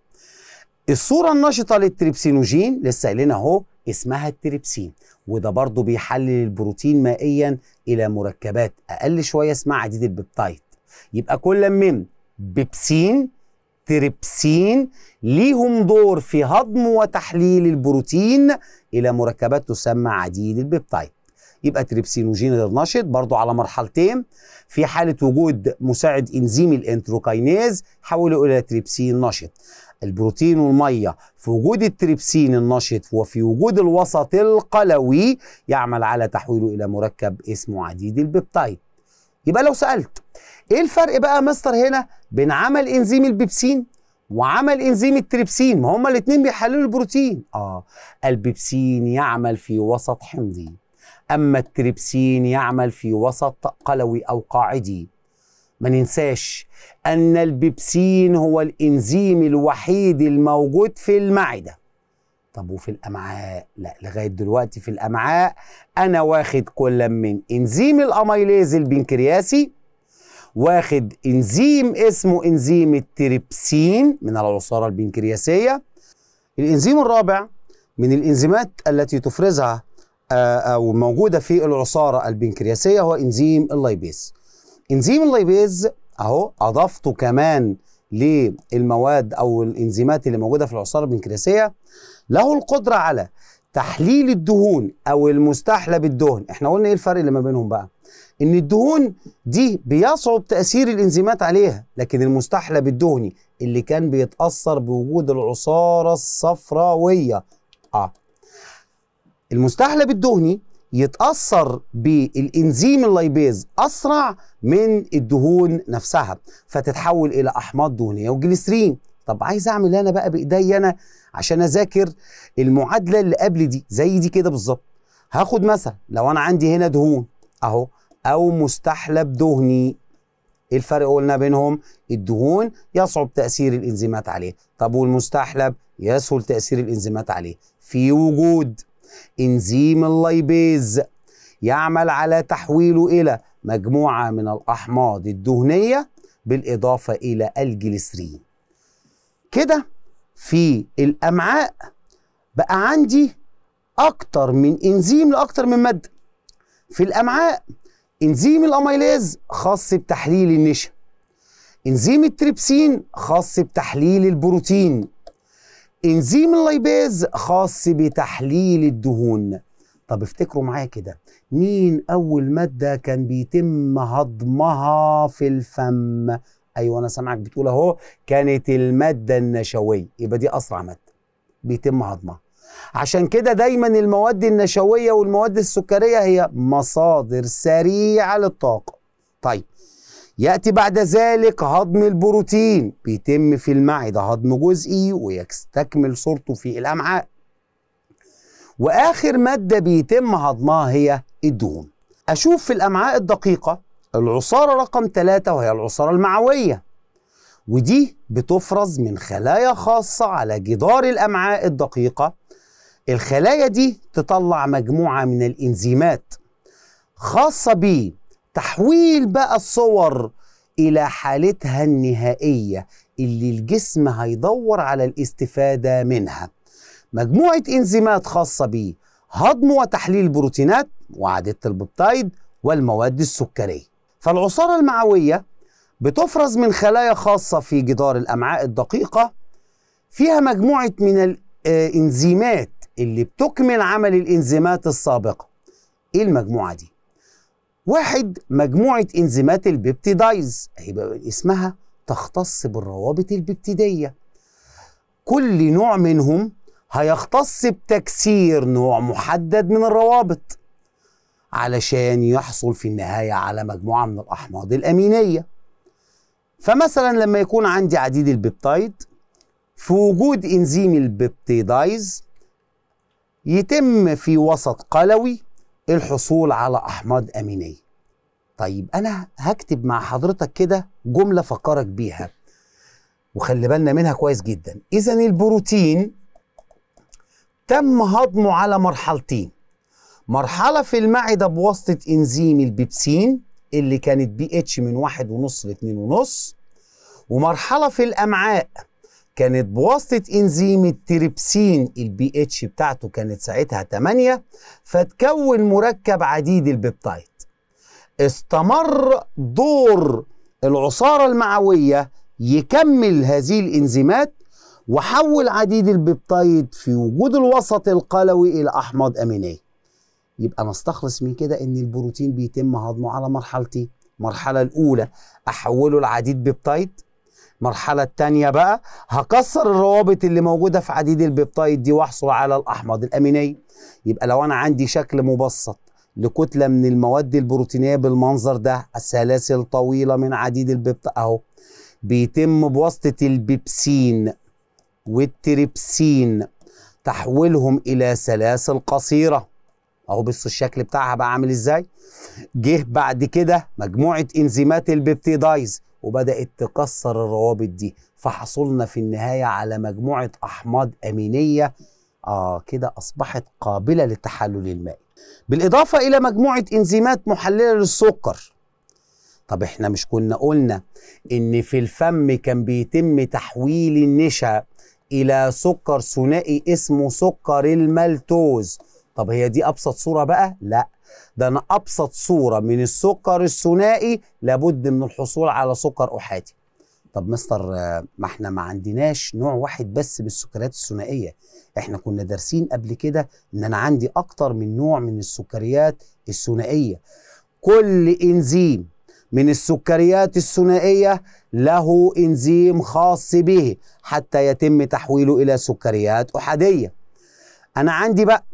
S1: الصورة النشطة للتريبسينوجين لسه قايلين أهو اسمها التريبسين وده برضه بيحلل البروتين مائيا إلى مركبات أقل شوية اسمها عديد البيبتايد يبقى كل من بيبسين تريبسين ليهم دور في هضم وتحليل البروتين إلى مركبات تسمى عديد البيبتايد يبقى تريبسينوجين غير برضه على مرحلتين في حالة وجود مساعد إنزيم الانتروكاينيز حوله إلى تريبسين نشط البروتين والمية في وجود التريبسين النشط وفي وجود الوسط القلوي يعمل على تحويله إلى مركب اسمه عديد البيبتايد يبقى لو سألت إيه الفرق بقى مستر هنا بين عمل إنزيم البيبسين وعمل انزيم التريبسين ما هما الاثنين بيحللوا البروتين اه البيبسين يعمل في وسط حمضي أما التريبسين يعمل في وسط قلوي أو قاعدي ما ننساش أن البيبسين هو الإنزيم الوحيد الموجود في المعدة طب وفي الأمعاء لا لغاية دلوقتي في الأمعاء أنا واخد كل من إنزيم الأميليز البنكرياسي واخد إنزيم اسمه إنزيم التريبسين من العصارة البنكرياسية الإنزيم الرابع من الإنزيمات التي تفرزها او آه، آه، موجوده في العصاره البنكرياسيه هو انزيم اللايبيز انزيم اللايبيز اهو اضفته كمان للمواد او الانزيمات اللي موجوده في العصاره البنكرياسيه له القدره على تحليل الدهون او المستحلب الدهن احنا قلنا ايه الفرق اللي ما بينهم بقى ان الدهون دي بيصعب تاثير الانزيمات عليها لكن المستحلب الدهني اللي كان بيتاثر بوجود العصاره الصفراويه المستحلب الدهني يتأثر بالإنزيم اللايبيز أسرع من الدهون نفسها فتتحول إلى أحماض دهنية وجليسرين طب عايز أعمل أنا بقى بإيدي أنا عشان أذاكر المعادلة اللي قبل دي زي دي كده بالظبط هاخد مثلا لو أنا عندي هنا دهون أهو أو مستحلب دهني ايه الفرق قلنا بينهم الدهون يصعب تاثير الانزيمات عليه طب والمستحلب يسهل تاثير الانزيمات عليه في وجود إنزيم اللايبيز يعمل على تحويله إلى مجموعة من الأحماض الدهنية بالإضافة إلى الجليسرين كده في الأمعاء بقى عندي أكتر من إنزيم لأكتر من مادة في الأمعاء إنزيم الأميليز خاص بتحليل النشا إنزيم التريبسين خاص بتحليل البروتين انزيم اللايبيز خاص بتحليل الدهون طب افتكروا معايا كده مين اول ماده كان بيتم هضمها في الفم ايوه انا سامعك بتقول اهو كانت الماده النشويه يبقى دي اسرع ماده بيتم هضمها عشان كده دايما المواد النشويه والمواد السكريه هي مصادر سريعه للطاقه طيب يأتي بعد ذلك هضم البروتين بيتم في المعدة هضم جزئي ويستكمل صورته في الأمعاء وآخر مادة بيتم هضمها هي الدهون أشوف في الأمعاء الدقيقة العصارة رقم 3 وهي العصارة المعوية ودي بتفرز من خلايا خاصة على جدار الأمعاء الدقيقة الخلايا دي تطلع مجموعة من الإنزيمات خاصة بيه تحويل بقى الصور الى حالتها النهائيه اللي الجسم هيدور على الاستفاده منها مجموعه انزيمات خاصه بيه هضم وتحليل البروتينات وعاده البيبتايد والمواد السكريه فالعصاره المعويه بتفرز من خلايا خاصه في جدار الامعاء الدقيقه فيها مجموعه من الانزيمات آه، اللي بتكمل عمل الانزيمات السابقه ايه المجموعه دي واحد مجموعة إنزيمات البيبتيدايز هيبقى اسمها تختص بالروابط البيبتيدية كل نوع منهم هيختص بتكسير نوع محدد من الروابط علشان يحصل في النهاية على مجموعة من الأحماض الأمينية فمثلا لما يكون عندي عديد البيبتايد في وجود إنزيم البيبتيدايز يتم في وسط قلوي الحصول على احماض امينيه طيب انا هكتب مع حضرتك كده جمله فكرك بيها وخلي بالنا منها كويس جدا اذا البروتين تم هضمه على مرحلتين مرحله في المعده بواسطه انزيم البيبسين اللي كانت بي اتش من واحد ونص لاتنين ونص ومرحله في الامعاء كانت بواسطة إنزيم التريبسين البي اتش بتاعته كانت ساعتها 8 فتكون مركب عديد البيبتايد استمر دور العصارة المعوية يكمل هذه الإنزيمات وحول عديد البيبتايد في وجود الوسط القلوي إلى أحماض أمينية يبقى نستخلص من كده إن البروتين بيتم هضمه على مرحلتين المرحلة الأولى أحوله لعديد بيبتايد المرحلة الثانية بقى هكسر الروابط اللي موجودة في عديد البيبتايد دي واحصل على الأحماض الأمينية يبقى لو أنا عندي شكل مبسط لكتلة من المواد البروتينية بالمنظر ده السلاسل طويلة من عديد البيبتايد أهو بيتم بواسطة البيبسين والتريبسين تحويلهم إلى سلاسل قصيرة اهو بصوا الشكل بتاعها بقى عامل ازاي جه بعد كده مجموعه انزيمات البيبتيدايز وبدأت تكسر الروابط دي فحصلنا في النهاية على مجموعة أحماض أمينية آه كده أصبحت قابلة للتحلل المائي بالإضافة إلى مجموعة إنزيمات محللة للسكر طب احنا مش كنا قلنا ان في الفم كان بيتم تحويل النشا الى سكر ثنائي اسمه سكر المالتوز طب هي دي ابسط صورة بقى؟ لا ده انا ابسط صوره من السكر الثنائي لابد من الحصول على سكر احادي طب مستر ما احنا ما عندناش نوع واحد بس من السكريات الثنائيه احنا كنا دارسين قبل كده ان انا عندي اكتر من نوع من السكريات الثنائيه كل انزيم من السكريات الثنائيه له انزيم خاص به حتى يتم تحويله الى سكريات احاديه انا عندي بقى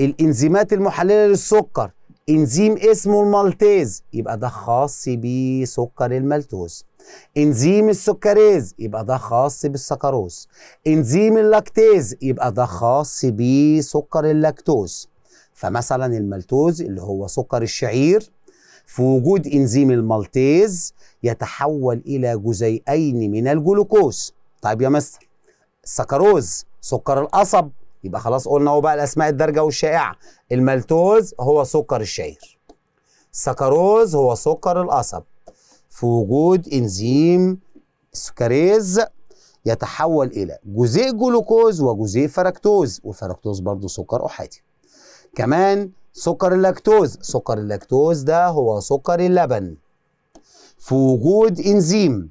S1: الانزيمات المحلله للسكر انزيم اسمه المالتيز يبقى ده خاص بسكر المالتوز انزيم السكريز يبقى ده خاص بالسكروز انزيم اللاكتيز يبقى ده خاص بسكر اللاكتوز فمثلا المالتوز اللي هو سكر الشعير في وجود انزيم المالتيز يتحول الى جزيئين من الجلوكوز طيب يا مستر السكروز سكر القصب يبقى خلاص قلنا هو بقى الاسماء الدارجه والشائعه المالتوز هو سكر الشعير السكروز هو سكر القصب في وجود انزيم سكريز يتحول الى جزيء جلوكوز وجزيء فركتوز والفركتوز برضو سكر احادي كمان سكر اللاكتوز سكر اللاكتوز ده هو سكر اللبن في وجود انزيم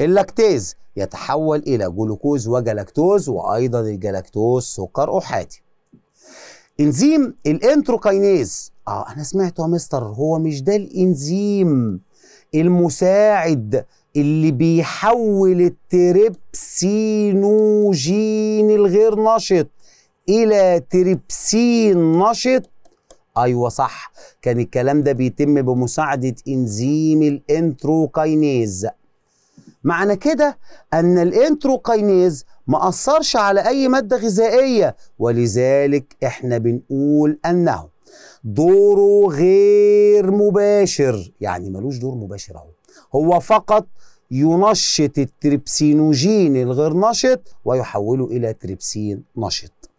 S1: اللاكتيز يتحول إلى جلوكوز وجلاكتوز وأيضا الجلاكتوز سكر أحادي انزيم الانتروكاينيز اه انا سمعته يا مستر هو مش ده الانزيم المساعد اللي بيحول التريبسينوجين الغير نشط الى تريبسين نشط ايوه صح كان الكلام ده بيتم بمساعده انزيم الانتروكاينيز معنى كده أن الانتروكاينيز ما أثرش على أي مادة غذائية ولذلك إحنا بنقول أنه دوره غير مباشر يعني ملوش دور مباشر أهو هو فقط ينشط التريبسينوجين الغير نشط ويحوله إلى تريبسين نشط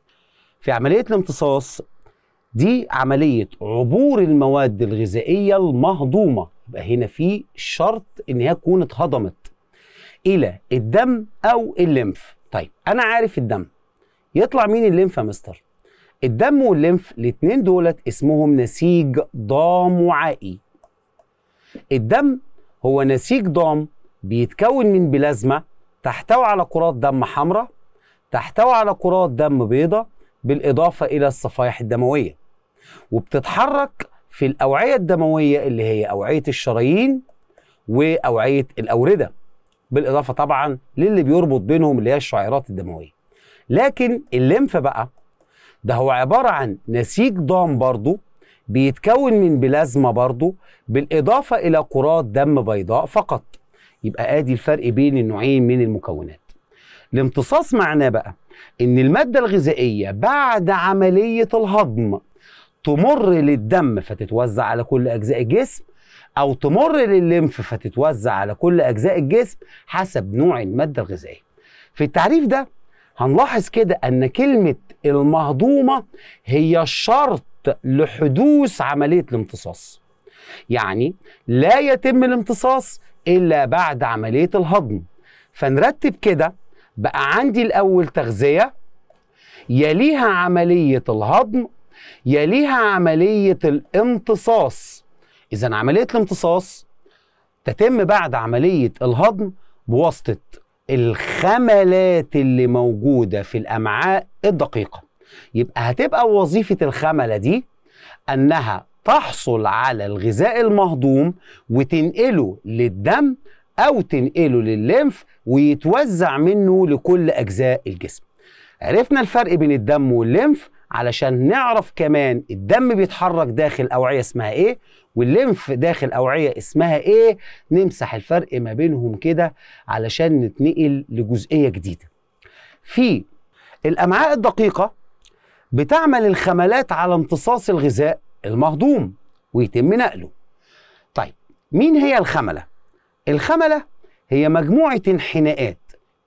S1: في عملية الامتصاص دي عملية عبور المواد الغذائية المهضومة يبقى هنا في شرط ان هي تكون اتهضمت الى الدم او الليمف طيب انا عارف الدم يطلع مين الليمف يا مستر الدم والليمف الاثنين دولت اسمهم نسيج ضام وعائي الدم هو نسيج ضام بيتكون من بلازما تحتوي على كرات دم حمراء تحتوي على كرات دم بيضاء بالإضافة إلى الصفائح الدموية وبتتحرك في الأوعية الدموية اللي هي أوعية الشرايين وأوعية الأوردة بالاضافه طبعا للي بيربط بينهم اللي هي الشعيرات الدمويه لكن الليمف بقى ده هو عباره عن نسيج ضام برضه بيتكون من بلازما برضه بالاضافه الى كرات دم بيضاء فقط يبقى ادي الفرق بين النوعين من المكونات الامتصاص معناه بقى ان الماده الغذائيه بعد عمليه الهضم تمر للدم فتتوزع على كل اجزاء الجسم او تمر للليمف فتتوزع على كل اجزاء الجسم حسب نوع الماده الغذائيه في التعريف ده هنلاحظ كده ان كلمه المهضومه هي شرط لحدوث عمليه الامتصاص يعني لا يتم الامتصاص الا بعد عمليه الهضم فنرتب كده بقى عندي الاول تغذيه يليها عمليه الهضم يليها عمليه الامتصاص إذا عملية الامتصاص تتم بعد عملية الهضم بواسطة الخملات اللي موجودة في الأمعاء الدقيقة يبقى هتبقى وظيفة الخملة دي أنها تحصل على الغذاء المهضوم وتنقله للدم أو تنقله للليمف ويتوزع منه لكل أجزاء الجسم عرفنا الفرق بين الدم والليمف علشان نعرف كمان الدم بيتحرك داخل أوعية اسمها إيه والليمف داخل أوعية اسمها إيه نمسح الفرق ما بينهم كده علشان نتنقل لجزئية جديدة في الأمعاء الدقيقة بتعمل الخملات على امتصاص الغذاء المهضوم ويتم نقله طيب مين هي الخملة؟ الخملة هي مجموعة انحناءات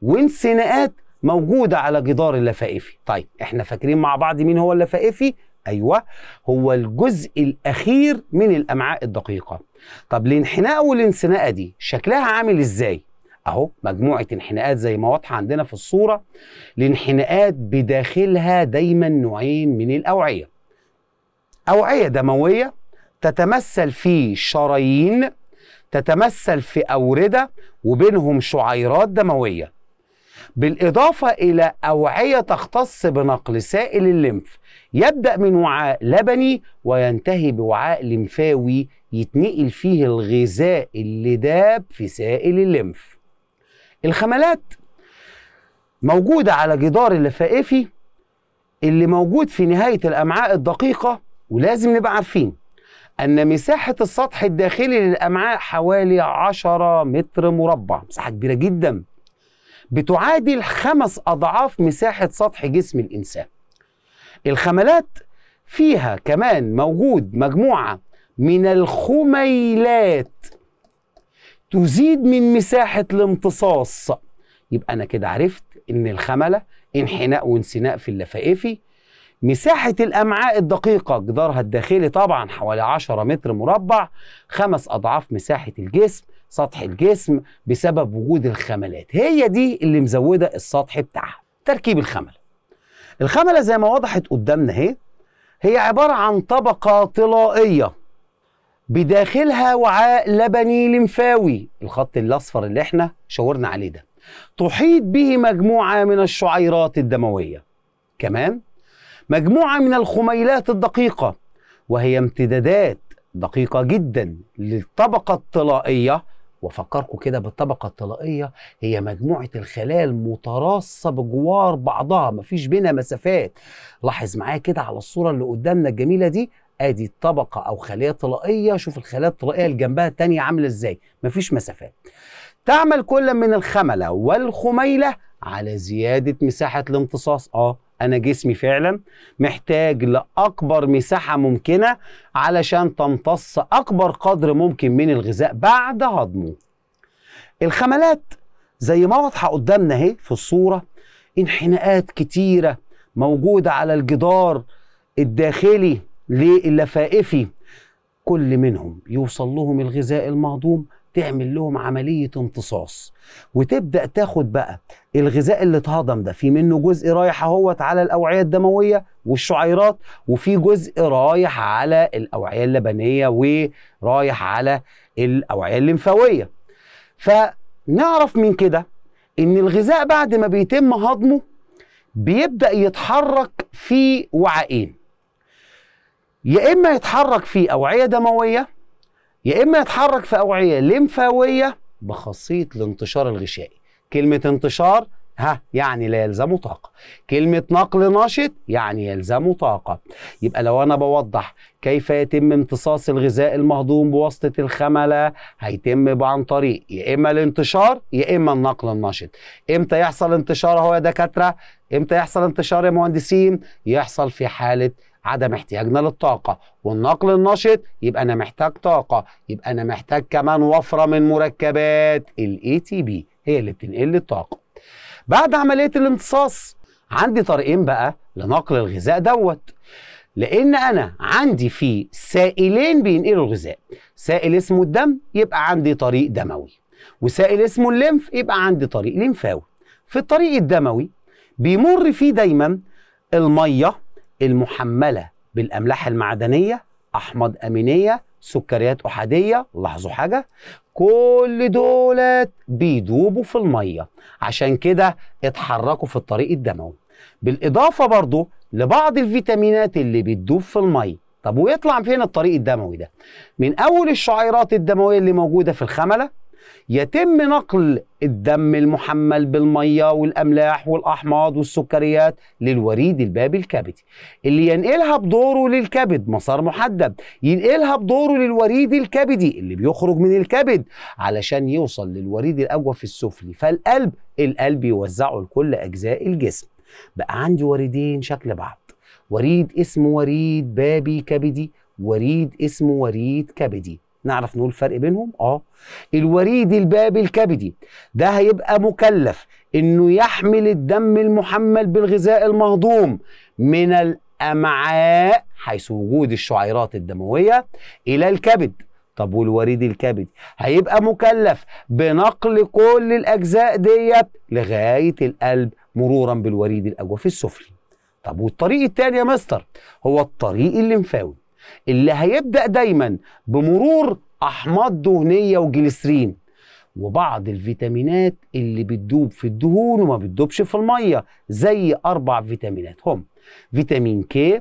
S1: وانسناءات موجوده على جدار اللفائفي طيب احنا فاكرين مع بعض مين هو اللفائفي ايوه هو الجزء الاخير من الامعاء الدقيقه طب الانحناء والانسناء دي شكلها عامل ازاي اهو مجموعه انحناءات زي ما واضحه عندنا في الصوره الانحناءات بداخلها دايما نوعين من الاوعيه اوعيه دمويه تتمثل في شرايين تتمثل في اورده وبينهم شعيرات دمويه بالإضافة إلى أوعية تختص بنقل سائل الليمف يبدأ من وعاء لبني وينتهي بوعاء لمفاوي يتنقل فيه الغذاء اللي داب في سائل الليمف الخملات موجودة على جدار اللفائفي اللي موجود في نهاية الأمعاء الدقيقة ولازم نبقى عارفين أن مساحة السطح الداخلي للأمعاء حوالي 10 متر مربع مساحة كبيرة جداً بتعادل خمس أضعاف مساحة سطح جسم الإنسان الخملات فيها كمان موجود مجموعة من الخميلات تزيد من مساحة الامتصاص يبقى أنا كده عرفت إن الخملة انحناء وانسناء في اللفائفي مساحة الأمعاء الدقيقة جدارها الداخلي طبعا حوالي 10 متر مربع خمس أضعاف مساحة الجسم سطح الجسم بسبب وجود الخملات هي دي اللي مزوده السطح بتاعها تركيب الخمله الخمله زي ما وضحت قدامنا اهي هي عباره عن طبقه طلائيه بداخلها وعاء لبني لمفاوي الخط الاصفر اللي احنا شاورنا عليه ده تحيط به مجموعه من الشعيرات الدمويه كمان مجموعه من الخميلات الدقيقه وهي امتدادات دقيقه جدا للطبقه الطلائيه وافكركم كده بالطبقه الطلائيه هي مجموعه الخلايا المتراصه بجوار بعضها مفيش بينها مسافات لاحظ معايا كده على الصوره اللي قدامنا الجميله دي ادي الطبقه او خليه طلائيه شوف الخلايا الطلائيه اللي جنبها الثانيه عامله ازاي مفيش مسافات تعمل كل من الخمله والخميله على زياده مساحه الامتصاص اه انا جسمي فعلا محتاج لاكبر مساحه ممكنه علشان تمتص اكبر قدر ممكن من الغذاء بعد هضمه الخملات زي ما واضحه قدامنا اهي في الصوره انحناءات كتيره موجوده على الجدار الداخلي للفائفي كل منهم يوصل لهم الغذاء المهضوم تعمل لهم عمليه امتصاص وتبدا تاخد بقى الغذاء اللي اتهضم ده في منه جزء رايح اهوت على الاوعيه الدمويه والشعيرات وفي جزء رايح على الاوعيه اللبنيه ورايح على الاوعيه الليمفاويه فنعرف من كده ان الغذاء بعد ما بيتم هضمه بيبدا يتحرك في وعائين يا اما يتحرك في اوعيه دمويه يا اما يتحرك في اوعيه ليمفاويه بخاصيه الانتشار الغشائي كلمه انتشار ها يعني لا يلزمه طاقة كلمة نقل نشط يعني يلزمه طاقة يبقى لو أنا بوضح كيف يتم امتصاص الغذاء المهضوم بواسطة الخملة هيتم عن طريق يا إما الانتشار يا إما النقل النشط إمتى يحصل انتشار أهو يا دكاترة إمتى يحصل انتشار يا مهندسين يحصل في حالة عدم احتياجنا للطاقه والنقل النشط يبقى انا محتاج طاقه يبقى انا محتاج كمان وفره من مركبات الـ تي بي هي اللي بتنقل لي الطاقه بعد عمليه الامتصاص عندي طريقين بقى لنقل الغذاء دوت لان انا عندي فيه سائلين بينقلوا الغذاء سائل اسمه الدم يبقى عندي طريق دموي وسائل اسمه الليمف يبقى عندي طريق ليمفاوي في الطريق الدموي بيمر فيه دايما الميه المحمله بالاملاح المعدنيه احماض امينيه سكريات احاديه لاحظوا حاجه كل دولت بيدوبوا في الميه عشان كده اتحركوا في الطريق الدموي بالاضافه برضو لبعض الفيتامينات اللي بتدوب في الميه طب ويطلع فين الطريق الدموي ده من اول الشعيرات الدمويه اللي موجوده في الخمله يتم نقل الدم المحمل بالميه والاملاح والاحماض والسكريات للوريد الباب الكبدي اللي ينقلها بدوره للكبد مسار محدد ينقلها بدوره للوريد الكبدي اللي بيخرج من الكبد علشان يوصل للوريد الاجوف السفلي فالقلب القلب يوزعه لكل اجزاء الجسم بقى عندي وريدين شكل بعض وريد اسمه وريد بابي كبدي وريد اسمه وريد كبدي نعرف نقول الفرق بينهم اه الوريد البابي الكبدي ده هيبقى مكلف انه يحمل الدم المحمل بالغذاء المهضوم من الامعاء حيث وجود الشعيرات الدمويه الى الكبد طب والوريد الكبدي هيبقى مكلف بنقل كل الاجزاء ديت لغايه القلب مرورا بالوريد الاجوفي السفلي طب والطريق الثاني يا مستر هو الطريق الليمفاوي اللي هيبدأ دايما بمرور أحماض دهنية وجليسرين وبعض الفيتامينات اللي بتدوب في الدهون وما بتدوبش في المية زي أربع فيتامينات هم فيتامين كي،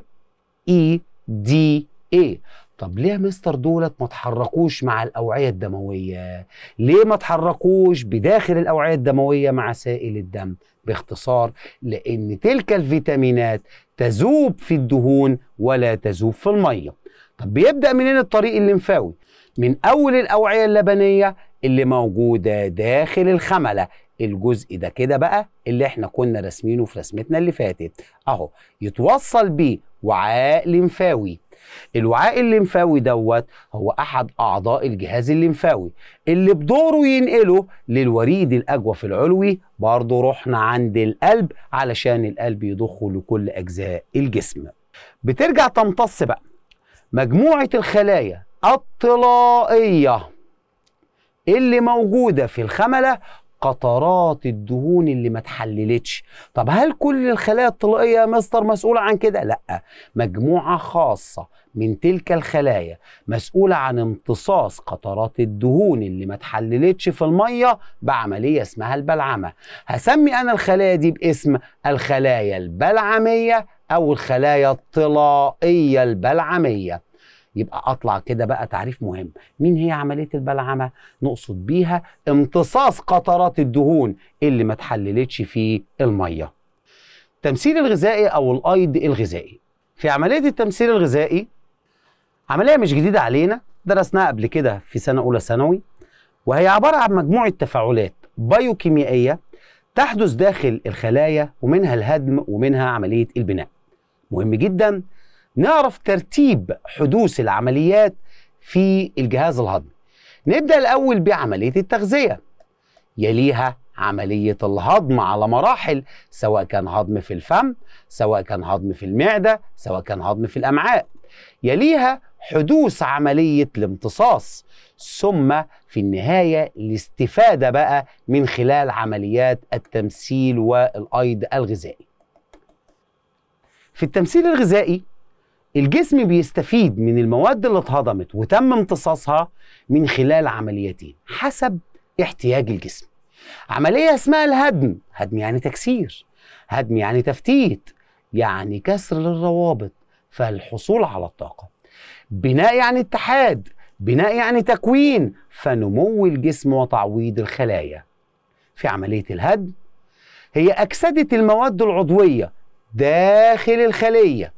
S1: إي، دي، ايه طب ليه مستر دولت ما تحركوش مع الاوعيه الدمويه ليه ما تحركوش بداخل الاوعيه الدمويه مع سائل الدم باختصار لان تلك الفيتامينات تذوب في الدهون ولا تذوب في الميه طب بيبدا منين الطريق الليمفاوي من اول الاوعيه اللبنيه اللي موجوده داخل الخمله الجزء ده كده بقى اللي احنا كنا راسمينه في رسمتنا اللي فاتت اهو يتوصل بيه وعاء لمفاوي الوعاء الليمفاوي دوت هو احد اعضاء الجهاز الليمفاوي اللي بدوره ينقله للوريد الاجوف العلوي برضه رحنا عند القلب علشان القلب يضخه لكل اجزاء الجسم بترجع تمتص بقى مجموعه الخلايا الطلائيه اللي موجودة في الخملة قطرات الدهون اللي ما اتحللتش طب هل كل الخلايا الطلائيه يا مستر مسؤوله عن كده لا مجموعه خاصه من تلك الخلايا مسؤوله عن امتصاص قطرات الدهون اللي ما اتحللتش في الميه بعمليه اسمها البلعمه هسمي انا الخلايا دي باسم الخلايا البلعميه او الخلايا الطلائيه البلعميه يبقى اطلع كده بقى تعريف مهم مين هي عمليه البلعمه نقصد بيها امتصاص قطرات الدهون اللي ما اتحللتش في الميه التمثيل الغذائي او الايض الغذائي في عمليه التمثيل الغذائي عمليه مش جديده علينا درسناها قبل كده في سنه اولى ثانوي وهي عباره عن مجموعه تفاعلات بيوكيميائيه تحدث داخل الخلايا ومنها الهدم ومنها عمليه البناء مهم جدا نعرف ترتيب حدوث العمليات في الجهاز الهضمي نبدأ الأول بعملية التغذية يليها عملية الهضم على مراحل سواء كان هضم في الفم سواء كان هضم في المعدة سواء كان هضم في الأمعاء يليها حدوث عملية الامتصاص ثم في النهاية الاستفادة بقى من خلال عمليات التمثيل والأيض الغذائي في التمثيل الغذائي الجسم بيستفيد من المواد اللي اتهضمت وتم امتصاصها من خلال عمليتين حسب احتياج الجسم عملية اسمها الهدم هدم يعني تكسير هدم يعني تفتيت يعني كسر للروابط فالحصول على الطاقة بناء يعني اتحاد بناء يعني تكوين فنمو الجسم وتعويض الخلايا في عملية الهدم هي أكسدة المواد العضوية داخل الخلية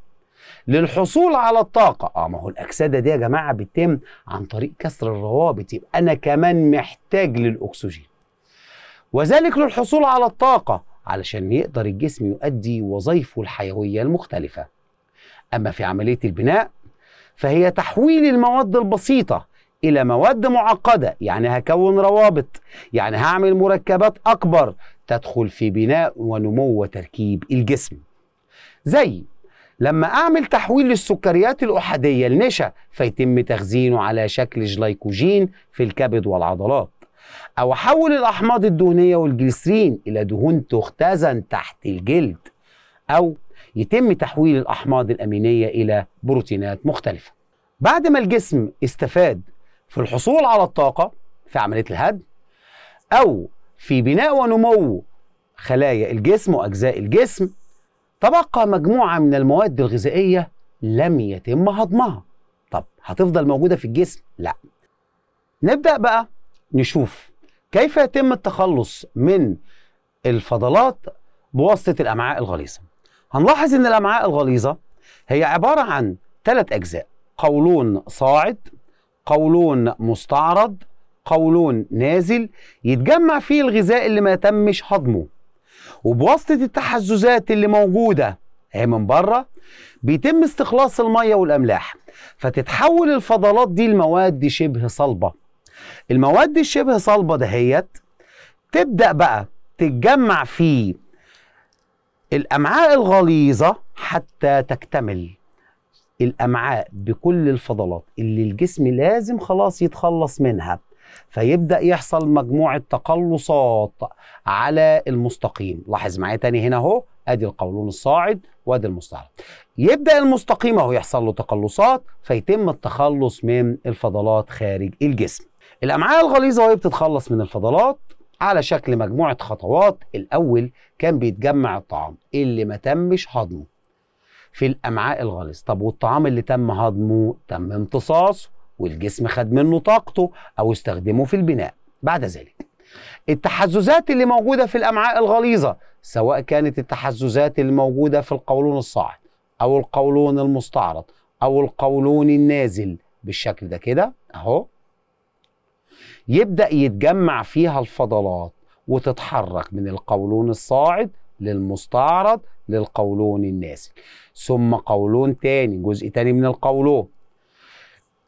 S1: للحصول على الطاقة اه ما هو الأكسدة دي يا جماعة بتتم عن طريق كسر الروابط يبقى أنا كمان محتاج للأكسجين وذلك للحصول على الطاقة علشان يقدر الجسم يؤدي وظائفه الحيوية المختلفة أما في عملية البناء فهي تحويل المواد البسيطة إلى مواد معقدة يعني هكون روابط يعني هعمل مركبات أكبر تدخل في بناء ونمو وتركيب الجسم زي لما أعمل تحويل للسكريات الأحادية لنشا فيتم تخزينه على شكل جلايكوجين في الكبد والعضلات أو أحول الأحماض الدهنية والجليسرين إلى دهون تختزن تحت الجلد أو يتم تحويل الأحماض الأمينية إلى بروتينات مختلفة بعد ما الجسم استفاد في الحصول على الطاقة في عملية الهدم أو في بناء ونمو خلايا الجسم وأجزاء الجسم تبقى مجموعة من المواد الغذائية لم يتم هضمها طب هتفضل موجودة في الجسم؟ لا نبدأ بقى نشوف كيف يتم التخلص من الفضلات بواسطة الأمعاء الغليظة هنلاحظ أن الأمعاء الغليظة هي عبارة عن ثلاث أجزاء قولون صاعد قولون مستعرض قولون نازل يتجمع فيه الغذاء اللي ما تمش هضمه وبواسطه التحززات اللي موجوده اهي من بره بيتم استخلاص الميه والاملاح فتتحول الفضلات دي لمواد شبه صلبه المواد الشبه صلبه دهيت تبدا بقى تتجمع في الامعاء الغليظه حتى تكتمل الامعاء بكل الفضلات اللي الجسم لازم خلاص يتخلص منها فيبدا يحصل مجموعه تقلصات على المستقيم لاحظ معايا تاني هنا اهو ادي القولون الصاعد وادي المستعرض يبدا المستقيم اهو يحصل له تقلصات فيتم التخلص من الفضلات خارج الجسم الامعاء الغليظه وهي بتتخلص من الفضلات على شكل مجموعه خطوات الاول كان بيتجمع الطعام اللي ما تمش هضمه في الامعاء الغليظة طب والطعام اللي تم هضمه تم امتصاصه والجسم خد منه طاقته أو استخدمه في البناء بعد ذلك التحززات اللي موجودة في الأمعاء الغليظة سواء كانت التحززات اللي موجودة في القولون الصاعد أو القولون المستعرض أو القولون النازل بالشكل ده كده أهو يبدأ يتجمع فيها الفضلات وتتحرك من القولون الصاعد للمستعرض للقولون النازل ثم قولون تاني جزء تاني من القولون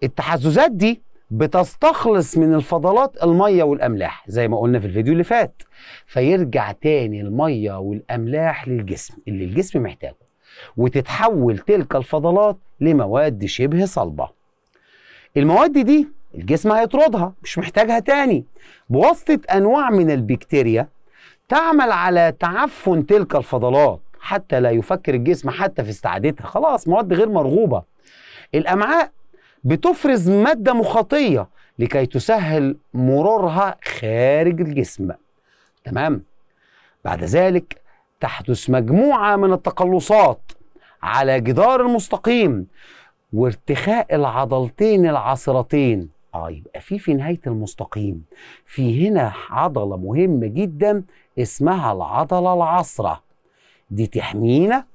S1: التحززات دي بتستخلص من الفضلات الميه والاملاح زي ما قلنا في الفيديو اللي فات فيرجع تاني الميه والاملاح للجسم اللي الجسم محتاجه وتتحول تلك الفضلات لمواد شبه صلبه المواد دي الجسم هيطردها مش محتاجها تاني بواسطه انواع من البكتيريا تعمل على تعفن تلك الفضلات حتى لا يفكر الجسم حتى في استعادتها خلاص مواد غير مرغوبه الامعاء بتفرز مادة مخاطية لكي تسهل مرورها خارج الجسم تمام بعد ذلك تحدث مجموعة من التقلصات على جدار المستقيم وارتخاء العضلتين العصرتين اه يبقى في في نهايه المستقيم في هنا عضله مهمه جدا اسمها العضله العصره دي تحمينا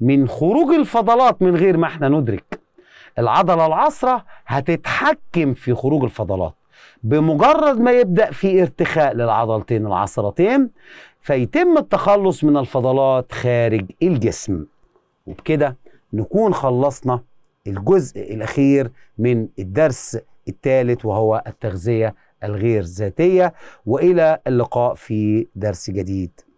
S1: من خروج الفضلات من غير ما احنا ندرك العضله العصره هتتحكم في خروج الفضلات بمجرد ما يبدا في ارتخاء للعضلتين العصرتين فيتم التخلص من الفضلات خارج الجسم وبكده نكون خلصنا الجزء الاخير من الدرس الثالث وهو التغذيه الغير ذاتيه والى اللقاء في درس جديد